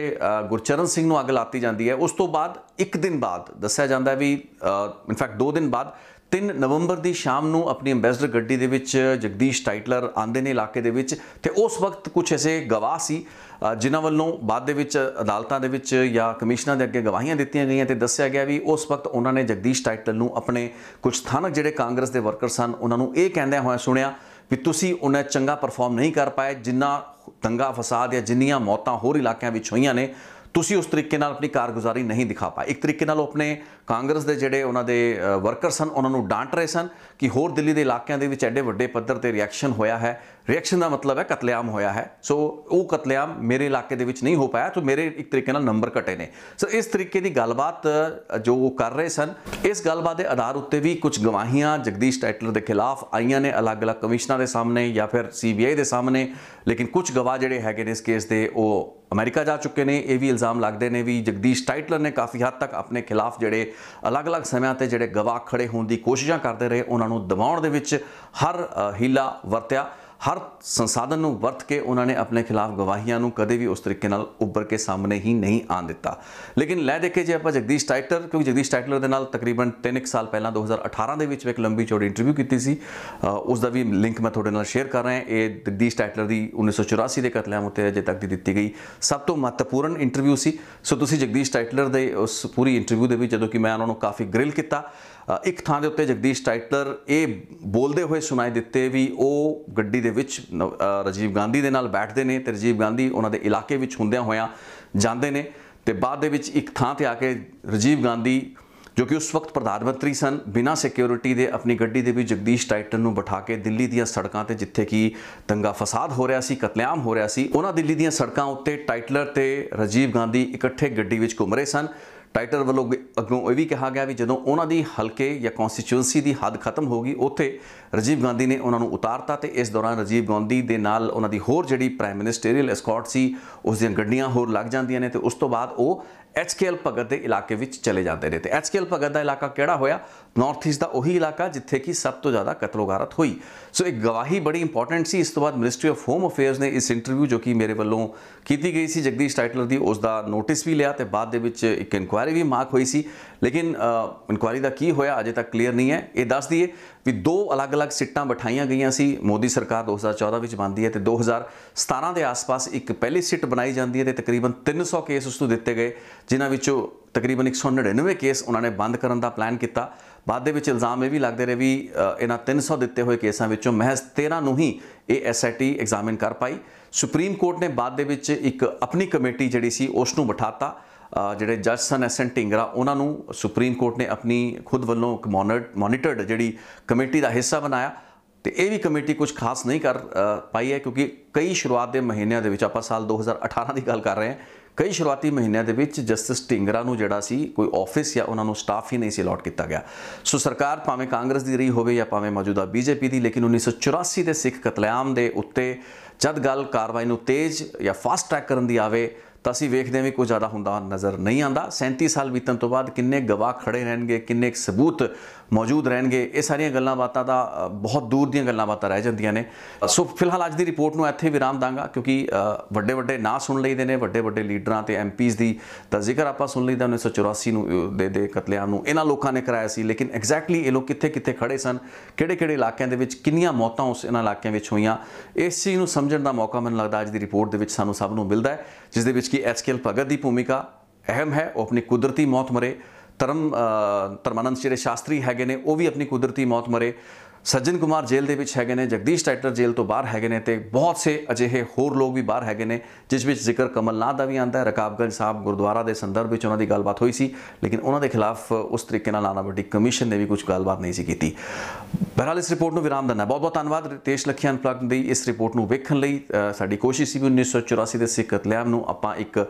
ਗੁਰਚਰਨ ਸਿੰਘ ਨੂੰ ਅੱਗ ਲਾਤੀ ਜਾਂਦੀ ਹੈ ਉਸ ਤੋਂ ਬਾਅਦ ਇੱਕ ਦਿਨ ਬਾਅਦ ਦੱਸਿਆ ਜਾਂਦਾ ਹੈ ਵੀ ਇਨਫੈਕਟ 2 ਦਿਨ ਬਾਅਦ 3 ਨਵੰਬਰ ਦੀ ਸ਼ਾਮ ਨੂੰ ਆਪਣੀ ਐਮਬੈਸਡਰ ਗੱਡੀ ਦੇ ਵਿੱਚ ਜਗਦੀਸ਼ ਟਾਈਟਲਰ ਆਂਦੇ ਨੇ ਇਲਾਕੇ ਦੇ ਵਿੱਚ ਤੇ ਉਸ ਵਕਤ ਕੁਝ ਐਸੇ ਗਵਾਹ ਸੀ ਜਿਨ੍ਹਾਂ ਵੱਲੋਂ ਬਾਅਦ ਦੇ ਵਿੱਚ ਅਦਾਲਤਾਂ ਦੇ ਵਿੱਚ ਜਾਂ ਕਮਿਸ਼ਨਾਂ ਦੇ ਅੱਗੇ ਗਵਾਹੀਆਂ ਦਿੱਤੀਆਂ ਗਈਆਂ ਤੇ ਦੱਸਿਆ ਗਿਆ ਵੀ ਉਸ ਵਕਤ ਉਹਨਾਂ ਨੇ ਜਗਦੀਸ਼ ਟਾਈਟਲਰ ਨੂੰ ਆਪਣੇ ਕੁਝ ਥਾਨਕ ਜਿਹੜੇ ਕਾਂਗਰਸ ਦੇ ਵਰਕਰ ਸਨ ਉਹਨਾਂ ਨੂੰ ਇਹ ਕਹਿੰਦਿਆਂ ਹੋਇਆ ਸੁਣਿਆ ਵੀ ਤੁਸੀਂ ਉਹਨਾਂ ਚੰਗਾ ਪਰਫਾਰਮ ਨਹੀਂ ਕਰ ਪਾਏ ਜਿੰਨਾ ਦੰਗਾ ਫਸਾਦ ਜਾਂ ਜਿੰਨੀਆਂ ਮੌਤਾਂ ਹੋਰ ਇਲਾਕਿਆਂ ਵਿੱਚ ਹੋਈਆਂ ਨੇ ਤੁਸੀਂ ਉਸ ਤਰੀਕੇ ਨਾਲ ਆਪਣੀ ਕਾਰਗੁਜ਼ਾਰੀ ਨਹੀਂ ਦਿਖਾ ਪਾਏ ਇੱਕ ਤਰੀਕੇ ਨਾਲ ਉਹ ਆਪਣੇ ਕਾਂਗਰਸ ਦੇ ਜਿਹੜੇ ਉਹਨਾਂ ਦੇ ਵਰਕਰ ਸਨ ਉਹਨਾਂ ਨੂੰ ਡਾਂਟ ਰਹੇ ਸਨ ਕਿ ਹੋਰ ਦਿੱਲੀ ਦੇ ਇਲਾਕਿਆਂ ਦੇ ਵਿੱਚ ਐਡੇ ਵੱਡੇ ਪੱਧਰ ਤੇ ਰਿਐਕਸ਼ਨ ਹੋਇਆ ਹੈ ਰਿਐਕਸ਼ਨ ਦਾ ਮਤਲਬ ਹੈ ਕਤਲੇਆਮ ਹੋਇਆ ਹੈ ਸੋ ਉਹ ਕਤਲੇਆਮ ਮੇਰੇ ਇਲਾਕੇ ਦੇ ਵਿੱਚ ਨਹੀਂ ਹੋ ਪਾਇਆ ਸੋ ਮੇਰੇ ਇੱਕ ਤਰੀਕੇ ਨਾਲ ਨੰਬਰ ਘਟੇ ਨੇ ਸੋ ਇਸ ਤਰੀਕੇ ਦੀ ਗੱਲਬਾਤ ਜੋ ਉਹ ਕਰ ਰਹੇ ਸਨ ਇਸ ਗੱਲਬਾਤ ਦੇ ਆਧਾਰ ਉੱਤੇ ਵੀ ਕੁਝ ਗਵਾਹੀਆਂ ਜਗਦੀਸ਼ ਟਾਈਟਲਰ ਦੇ ਖਿਲਾਫ ਆਈਆਂ ਨੇ ਅਲੱਗ-ਅਲੱਗ ਕਮਿਸ਼ਨਰਾਂ ਦੇ ਸਾਹਮਣੇ ਜਾਂ ਫਿਰ ਸੀਬੀਆਈ ਦੇ ਸਾਹਮਣੇ ਲੇਕਿਨ ਕੁਝ ਗਵਾਹ ਜਿਹੜੇ ਹੈਗੇ ਨੇ ਇਸ ਕੇਸ ਦੇ ਉਹ ਅਮਰੀਕਾ ਜਾ ਚੁੱਕੇ ਨੇ ਇਹ ਵੀ ਇਲਜ਼ਾਮ ਲੱਗਦੇ ਨੇ ਵੀ ਜਗਦੀਸ਼ ਟਾਈਟਲਰ ਨੇ ਕਾਫੀ ਹੱਦ ਤੱਕ ਆਪਣੇ ਖਿਲਾਫ ਜਿਹੜੇ ਅਲੱਗ-ਅਲੱਗ ਸਮਿਆਂ ਤੇ ਜਿਹੜੇ ਗਵਾਹ ਖੜੇ ਹੋਣ ਦੀ ਕੋਸ਼ਿਸ਼ਾਂ ਕਰਦੇ ਰਹੇ ਉਹਨਾਂ ਨੂੰ ਦਬਾਉਣ ਦੇ ਵਿੱਚ ਹਰ ਹੀਲਾ ਵਰਤਿਆ ਹਰ ਸੰਸਾਧਨ ਨੂੰ ਵਰਤ ਕੇ ਉਹਨਾਂ ਨੇ ਆਪਣੇ ਖਿਲਾਫ ਗਵਾਹੀਆਂ ਨੂੰ ਕਦੇ ਵੀ ਉਸ ਤਰੀਕੇ ਨਾਲ ਉੱਭਰ ਕੇ ਸਾਹਮਣੇ ਹੀ ਨਹੀਂ ਆਣ ਦਿੱਤਾ ਲੇਕਿਨ ਲੈ ਦੇਖੇ ਜੇ ਆਪਾਂ ਜਗਦੀਸ਼ ਟਾਈਟਰ ਕਿਉਂਕਿ ਜਗਦੀਸ਼ ਟਾਈਟਲਰ ਦੇ ਨਾਲ ਤਕਰੀਬਨ 3 ਸਾਲ ਪਹਿਲਾਂ 2018 ਦੇ ਵਿੱਚ ਇੱਕ ਲੰਬੀ ਚੌੜੀ ਇੰਟਰਵਿਊ ਕੀਤੀ ਸੀ ਉਸ ਦਾ ਵੀ ਲਿੰਕ ਮੈਂ ਤੁਹਾਡੇ ਨਾਲ ਸ਼ੇਅਰ ਕਰ ਰਿਹਾ ਹਾਂ ਇਹ ਜਗਦੀਸ਼ ਟਾਈਟਲਰ ਦੀ 1984 ਦੇ ਕਤਲੇਆਮ ਉੱਤੇ ਅਜੇ ਤੱਕ ਦੀ ਦਿੱਤੀ ਗਈ ਸਭ ਤੋਂ ਮਹੱਤਵਪੂਰਨ ਇੰਟਰਵਿਊ ਸੀ ਸੋ ਤੁਸੀਂ ਜਗਦੀਸ਼ ਟਾਈਟਲਰ ਦੇ ਉਸ ਪੂਰੀ ਇੰਟਰਵਿਊ ਦੇ ਵਿੱਚ ਜਦੋਂ ਕਿ ਮੈਂ ਉਹਨਾਂ ਨੂੰ ਕਾਫੀ ਗ੍ਰਿਲ ਕੀਤਾ ਇੱਕ ਥਾਂ ਦੇ ਉੱਤੇ ਜਗਦੀਸ਼ ਟਾਈਟਲਰ ਇਹ ਬੋਲਦੇ ਹੋਏ ਸੁਣਾਈ ਦਿੱਤੇ ਵੀ ਉਹ ਗੱਡੀ ਦੇ ਵਿੱਚ ਰਜੀਵ ਗਾਂਧੀ ਦੇ ਨਾਲ ਬੈਠਦੇ ਨੇ ਤੇ ਰਜੀਵ ਗਾਂਧੀ ਉਹਨਾਂ ਦੇ ਇਲਾਕੇ ਵਿੱਚ ਹੁੰਦਿਆਂ ਹੋਇਆਂ ਜਾਂਦੇ ਨੇ ਤੇ ਬਾਅਦ ਦੇ ਵਿੱਚ ਇੱਕ ਥਾਂ ਤੇ ਆ ਕੇ ਰਜੀਵ ਗਾਂਧੀ ਜੋ ਕਿ ਉਸ ਵਕਤ ਪ੍ਰਧਾਨ ਮੰਤਰੀ ਸਨ ਬਿਨਾਂ ਸਿਕਿਉਰਿਟੀ ਦੇ ਆਪਣੀ ਗੱਡੀ ਦੇ ਵਿੱਚ ਜਗਦੀਸ਼ ਟਾਈਟਲ ਨੂੰ ਬਿਠਾ ਕੇ ਦਿੱਲੀ ਦੀਆਂ ਸੜਕਾਂ ਤੇ ਜਿੱਥੇ ਕਿ ਦੰਗਾ ਫਸਾਦ ਹੋ ਰਿਹਾ ਸੀ ਕਤਲੇਆਮ ਹੋ ਰਿਹਾ ਸੀ ਉਹਨਾਂ ਦਿੱਲੀ ਦੀਆਂ ਸੜਕਾਂ ਉੱਤੇ ਟਾਈਟਲਰ ਤੇ ਰਜੀਵ ਗਾਂਧੀ ਇਕੱਠੇ ਗੱਡੀ ਵਿੱਚ ਘੁੰਮ ਰਹੇ ਸਨ ਡਾਇਰੈਕਟਰ ਵੱਲੋਂ ਅੱਗੋਂ ਇਹ ਵੀ ਕਿਹਾ ਗਿਆ ਵੀ ਜਦੋਂ ਉਹਨਾਂ ਦੀ ਹਲਕੇ ਜਾਂ ਕਨਸਟੀਚੂਐਂਸੀ ਦੀ ਹੱਦ ਖਤਮ ਹੋ ਗਈ ਉੱਥੇ ਰਜੀਵ ਗਾਂਧੀ ਨੇ ਉਹਨਾਂ ਨੂੰ ਉਤਾਰਤਾ ਤੇ ਇਸ ਦੌਰਾਨ ਰਜੀਵ ਗਾਂਧੀ ਦੇ ਨਾਲ ਉਹਨਾਂ ਦੀ ਹੋਰ ਜਿਹੜੀ ਪ੍ਰਾਈਮ ਮਿਨਿਸਟਰੀਅਲ ਐਸਕੋਰਟ ਸੀ ਉਸ ਦੀਆਂ ਗੱਡੀਆਂ ਹੋਰ ਲੱਗ ਜਾਂਦੀਆਂ ਨੇ ਤੇ ਉਸ ਤੋਂ ਬਾਅਦ ਉਹ ਐਚਕੇਐਲ ਭਗਤ ਦੇ ਇਲਾਕੇ ਵਿੱਚ ਚਲੇ ਜਾਂਦੇ ਰਹੇ ਤੇ ਐਚਕੇਐਲ ਭਗਤ ਦਾ ਇਲਾਕਾ ਕਿਹੜਾ ਹੋਇਆ ਨਾਰਥ ਈਸਟ ਦਾ ਉਹੀ ਇਲਾਕਾ ਜਿੱਥੇ ਕਿ ਸਭ ਤੋਂ ਜ਼ਿਆਦਾ ਕਤਲੋਗਾਰਤ ਹੋਈ ਸੋ ਇੱਕ ਗਵਾਹੀ ਬੜੀ ਇੰਪੋਰਟੈਂਟ ਸੀ ਇਸ ਤੋਂ ਬਾਅਦ ਮਿਨਿਸਟਰੀ ਆਫ ਹੋਮ ਅਫੇਅਰਸ ਨੇ ਇਸ ਇੰਟਰਵਿਊ ਜੋ ਕਿ ਮੇਰੇ ਵੱਲੋਂ ਕੀਤੀ ਗਈ ਸੀ ਜਗਦੀਸ਼ ਟਾਈਟਲਰ ਦੀ ਉਸ ਦਾ ਨੋਟਿਸ ਵੀ ਲਿਆ ਤੇ ਬਾਅਦ ਦੇ ਵਿੱਚ ਇੱਕ ਇਨਕੁਆਇਰੀ ਵੀ ਮਾਰਕ ਹੋਈ ਸੀ ਲੇਕਿਨ ਇਨਕੁਆਰੀ ਦਾ ਕੀ ਹੋਇਆ ਅਜੇ ਤੱਕ ਕਲੀਅਰ ਨਹੀਂ ਹੈ ਇਹ ਦੱਸ ਦਈਏ ਵੀ ਦੋ ਅਲੱਗ-ਅਲੱਗ ਸਿੱਟਾਂ ਬਿਠਾਈਆਂ ਗਈਆਂ ਸੀ ਮੋਦੀ ਸਰਕਾਰ 2014 ਵਿੱਚ ਬੰਦੀ ਹੈ ਤੇ 2017 ਦੇ ਆਸ-ਪਾਸ ਇੱਕ ਪਹਿਲੀ ਸਿੱਟ ਬਣਾਈ ਜਾਂਦੀ ਹੈ ਤੇ ਤਕਰੀਬਨ 300 ਕੇਸ ਉਸ ਤੋਂ ਦਿੱਤੇ ਗਏ ਜਿਨ੍ਹਾਂ ਵਿੱਚੋਂ ਤਕਰੀਬਨ 199 ਕੇਸ ਉਹਨਾਂ ਨੇ ਬੰਦ ਕਰਨ ਦਾ ਪਲਾਨ ਕੀਤਾ ਬਾਅਦ ਦੇ ਵਿੱਚ ਇਲਜ਼ਾਮ ਇਹ ਵੀ ਲੱਗਦੇ ਰਹੇ ਵੀ ਇਹਨਾਂ 300 ਦਿੱਤੇ ਹੋਏ ਕੇਸਾਂ ਵਿੱਚੋਂ ਮਹਿਜ਼ 13 ਨੂੰ ਹੀ ਇਹ ਐਸਆਈਟੀ ਐਗਜ਼ਾਮਿਨ ਕਰ ਪਾਈ ਸੁਪਰੀਮ ਕੋਰਟ ਨੇ ਬਾਅਦ ਦੇ ਵਿੱਚ ਇੱਕ ਆਪਣੀ ਕਮੇਟੀ ਜਿਹੜੀ ਸੀ ਉਸ ਨੂੰ ਬਿਠਾਤਾ ਜਿਹੜੇ ਜੱਜ ਸਨ ਐਨ ਢਿੰਗਰਾ ਉਹਨਾਂ ਨੂੰ ਸੁਪਰੀਮ ਕੋਰਟ ਨੇ ਆਪਣੀ ਖੁਦ ਵੱਲੋਂ ਇੱਕ ਮੋਨੀਟਰਡ ਜਿਹੜੀ ਕਮੇਟੀ ਦਾ ਹਿੱਸਾ ਬਣਾਇਆ ਤੇ ਇਹ ਵੀ ਕਮੇਟੀ ਕੁਝ ਖਾਸ ਨਹੀਂ ਕਰ ਪਾਈ ਹੈ ਕਿਉਂਕਿ ਕਈ ਸ਼ੁਰੂਆਤ ਦੇ ਮਹੀਨਿਆਂ ਦੇ ਵਿੱਚ ਆਪਾਂ ਸਾਲ 2018 ਦੀ ਗੱਲ ਕਰ ਰਹੇ ਹਾਂ ਕਈ ਸ਼ੁਰੂਆਤੀ ਮਹੀਨਿਆਂ ਦੇ ਵਿੱਚ ਜਸਟਿਸ ਢਿੰਗਰਾ ਨੂੰ ਜਿਹੜਾ ਸੀ ਕੋਈ ਆਫਿਸ ਜਾਂ ਉਹਨਾਂ ਨੂੰ ਸਟਾਫ ਹੀ ਨਹੀਂ ਸੀ ਅਲਾਟ ਕੀਤਾ ਗਿਆ ਸੋ ਸਰਕਾਰ ਭਾਵੇਂ ਕਾਂਗਰਸ ਦੀ ਰਹੀ ਹੋਵੇ ਜਾਂ ਭਾਵੇਂ ਮੌਜੂਦਾ ਬੀਜੇਪੀ ਦੀ ਲੇਕਿਨ 1984 ਦੇ ਸਿੱਖ ਕਤਲੇਆਮ ਦੇ ਉੱਤੇ ਜਦ ਗੱਲ ਕਾਰਵਾਈ ਨੂੰ ਤੇਜ਼ ਜਾਂ ਫਾਸਟ ਟਰੈਕ ਕਰਨ ਦੀ ਆਵੇ ਤਾਂ ਅਸੀਂ ਵੇਖਦੇ ਹਾਂ ਵੀ ਕੋਈ ਜ਼ਿਆਦਾ ਹੁੰਦਾ ਨਜ਼ਰ ਨਹੀਂ ਆਂਦਾ 37 ਸਾਲ ਬੀਤਣ ਤੋਂ ਬਾਅਦ ਕਿੰਨੇ ਗਵਾਹ ਖੜੇ ਰਹਿਣਗੇ ਕਿੰਨੇ ਸਬੂਤ ਮੌਜੂਦ ਰਹਿਣਗੇ ਇਹ ਸਾਰੀਆਂ ਗੱਲਾਂ ਬਾਤਾਂ ਦਾ ਬਹੁਤ ਦੂਰ ਦੀਆਂ ਗੱਲਾਂ ਬਾਤਾਂ ਰਹਿ ਜਾਂਦੀਆਂ ਨੇ ਸੋ ਫਿਲਹਾਲ ਅੱਜ ਦੀ ਰਿਪੋਰਟ ਨੂੰ ਇੱਥੇ ਵਿਰਾਮ ਦਾਂਗਾ ਕਿਉਂਕਿ ਵੱਡੇ ਵੱਡੇ ਨਾਂ ਸੁਣ ਲਈਦੇ ਨੇ ਵੱਡੇ ਵੱਡੇ ਲੀਡਰਾਂ ਤੇ ਐਮਪੀਜ਼ ਦੀ ਤਾਂ ਜ਼ਿਕਰ ਆਪਾਂ ਸੁਣ ਲਈਦਾ 1984 ਨੂੰ ਦੇ ਦੇ ਕਤਲੇਆਮ ਨੂੰ ਇਹਨਾਂ ਲੋਕਾਂ ਨੇ ਕਰਾਇਆ ਸੀ ਲੇਕਿਨ ਐਗਜ਼ੈਕਟਲੀ ਇਹ ਲੋਕ ਕਿੱਥੇ ਕਿੱਥੇ ਖੜੇ ਸਨ ਕਿਹੜੇ ਕਿਹੜੇ ਇਲਾਕਿਆਂ ਦੇ ਵਿੱਚ ਕਿੰਨੀਆਂ ਮੌਤਾਂ ਉਸ ਇਹਨਾਂ ਇਲਾਕਿਆਂ ਵਿੱਚ ਹੋਈਆਂ ਇਸ ਚੀਜ਼ ਨੂੰ ਸਮਝਣ ਦਾ ਮੌਕਾ ਮੈਨੂੰ ਲੱਗਦਾ ਅੱਜ ਦੀ ਰਿਪੋਰਟ ਦੇ ਵਿੱਚ ਸਾਨੂੰ ਸਭ ਨੂੰ ਮਿਲਦਾ ਹੈ ਜਿਸ ਦੇ ਵਿੱਚ ਕਿ ਐਸ ਕੇ ਭਗਤ ਦੀ ਭੂਮਿਕਾ ਅਹਿਮ ਹੈ ਉਹ ਆਪਣੀ ਕੁਦਰਤੀ ਮੌਤ ਮਰੇ ਤਰਮ ਤਰਮਾਨੰਦ ਸ਼ੇਰੇ ਸ਼ਾਸਤਰੀ ਹੈਗੇ ਨੇ ਉਹ ਵੀ ਆਪਣੀ ਕੁਦਰਤੀ ਮੌਤ ਮਰੇ ਸੱਜਣ ਕੁਮਾਰ ਜੇਲ੍ਹ ਦੇ ਵਿੱਚ ਹੈਗੇ ਨੇ ਜਗਦੀਸ਼ ਟਾਈਟਰ ਜੇਲ੍ਹ ਤੋਂ ਬਾਹਰ ਹੈਗੇ ਨੇ ਤੇ ਬਹੁਤ ਸੇ ਅਜਿਹੇ ਹੋਰ ਲੋਕ ਵੀ ਬਾਹਰ ਹੈਗੇ ਨੇ ਜਿਸ ਵਿੱਚ ਜ਼ਿਕਰ ਕਮਲਨਾਥ ਦਾ ਵੀ ਆਂਦਾ ਹੈ ਰਕਾਬਗੰਜ ਸਾਹਿਬ ਗੁਰਦੁਆਰਾ ਦੇ ਸੰਦਰਭ ਵਿੱਚ ਉਹਨਾਂ ਦੀ ਗੱਲਬਾਤ ਹੋਈ ਸੀ ਲੇਕਿਨ ਉਹਨਾਂ ਦੇ ਖਿਲਾਫ ਉਸ ਤਰੀਕੇ ਨਾਲ ਆਣਾ ਬੜੀ ਕਮਿਸ਼ਨ ਨੇ ਵੀ ਕੁਝ ਗੱਲਬਾਤ ਨਹੀਂ ਸੀ ਕੀਤੀ ਬਹਰਾਲ ਇਸ ਰਿਪੋਰਟ ਨੂੰ ਵਿਰਾਮ ਦਿੰਦਾ ਬਹੁਤ ਬਹੁਤ ਧੰਨਵਾਦ ਰਿਤੇਸ਼ ਲਖਿਆਨ ਅਨਪਲੱਗ ਦੀ ਇਸ ਰਿਪੋਰਟ ਨੂੰ ਵੇਖਣ ਲਈ ਸਾਡੀ ਕੋਸ਼ਿਸ਼ ਸੀ ਵੀ 1984 ਦੇ ਸਿੱਖ ਕਤਲੇਆਮ ਨੂੰ ਆਪਾਂ ਇੱਕ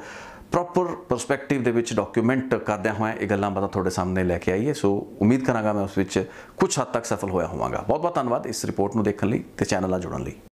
ਪ੍ਰੋਪਰ ਪਰਸਪੈਕਟਿਵ ਦੇ ਵਿੱਚ ਡਾਕੂਮੈਂਟ ਕਰਦਿਆਂ ਹੋਇਆਂ ਇਹ ਗੱਲਾਂ ਬਾਤਾਂ ਤੁਹਾਡੇ ਸਾਹਮਣੇ ਲੈ ਕੇ ਆਈਏ ਸੋ ਉਮੀਦ ਕਰਾਂਗਾ ਮੈਂ ਉਸ ਵਿੱਚ ਕੁਝ ਹੱਦ ਤੱਕ ਸਫਲ ਹੋਇਆ ਹੋਵਾਂਗਾ ਬਹੁਤ ਬਹੁਤ ਧੰਨਵਾਦ ਇਸ ਰਿਪੋਰਟ ਨੂੰ ਦੇਖਣ ਲਈ ਤੇ ਚੈਨਲ ਨਾਲ ਜੁੜਨ ਲਈ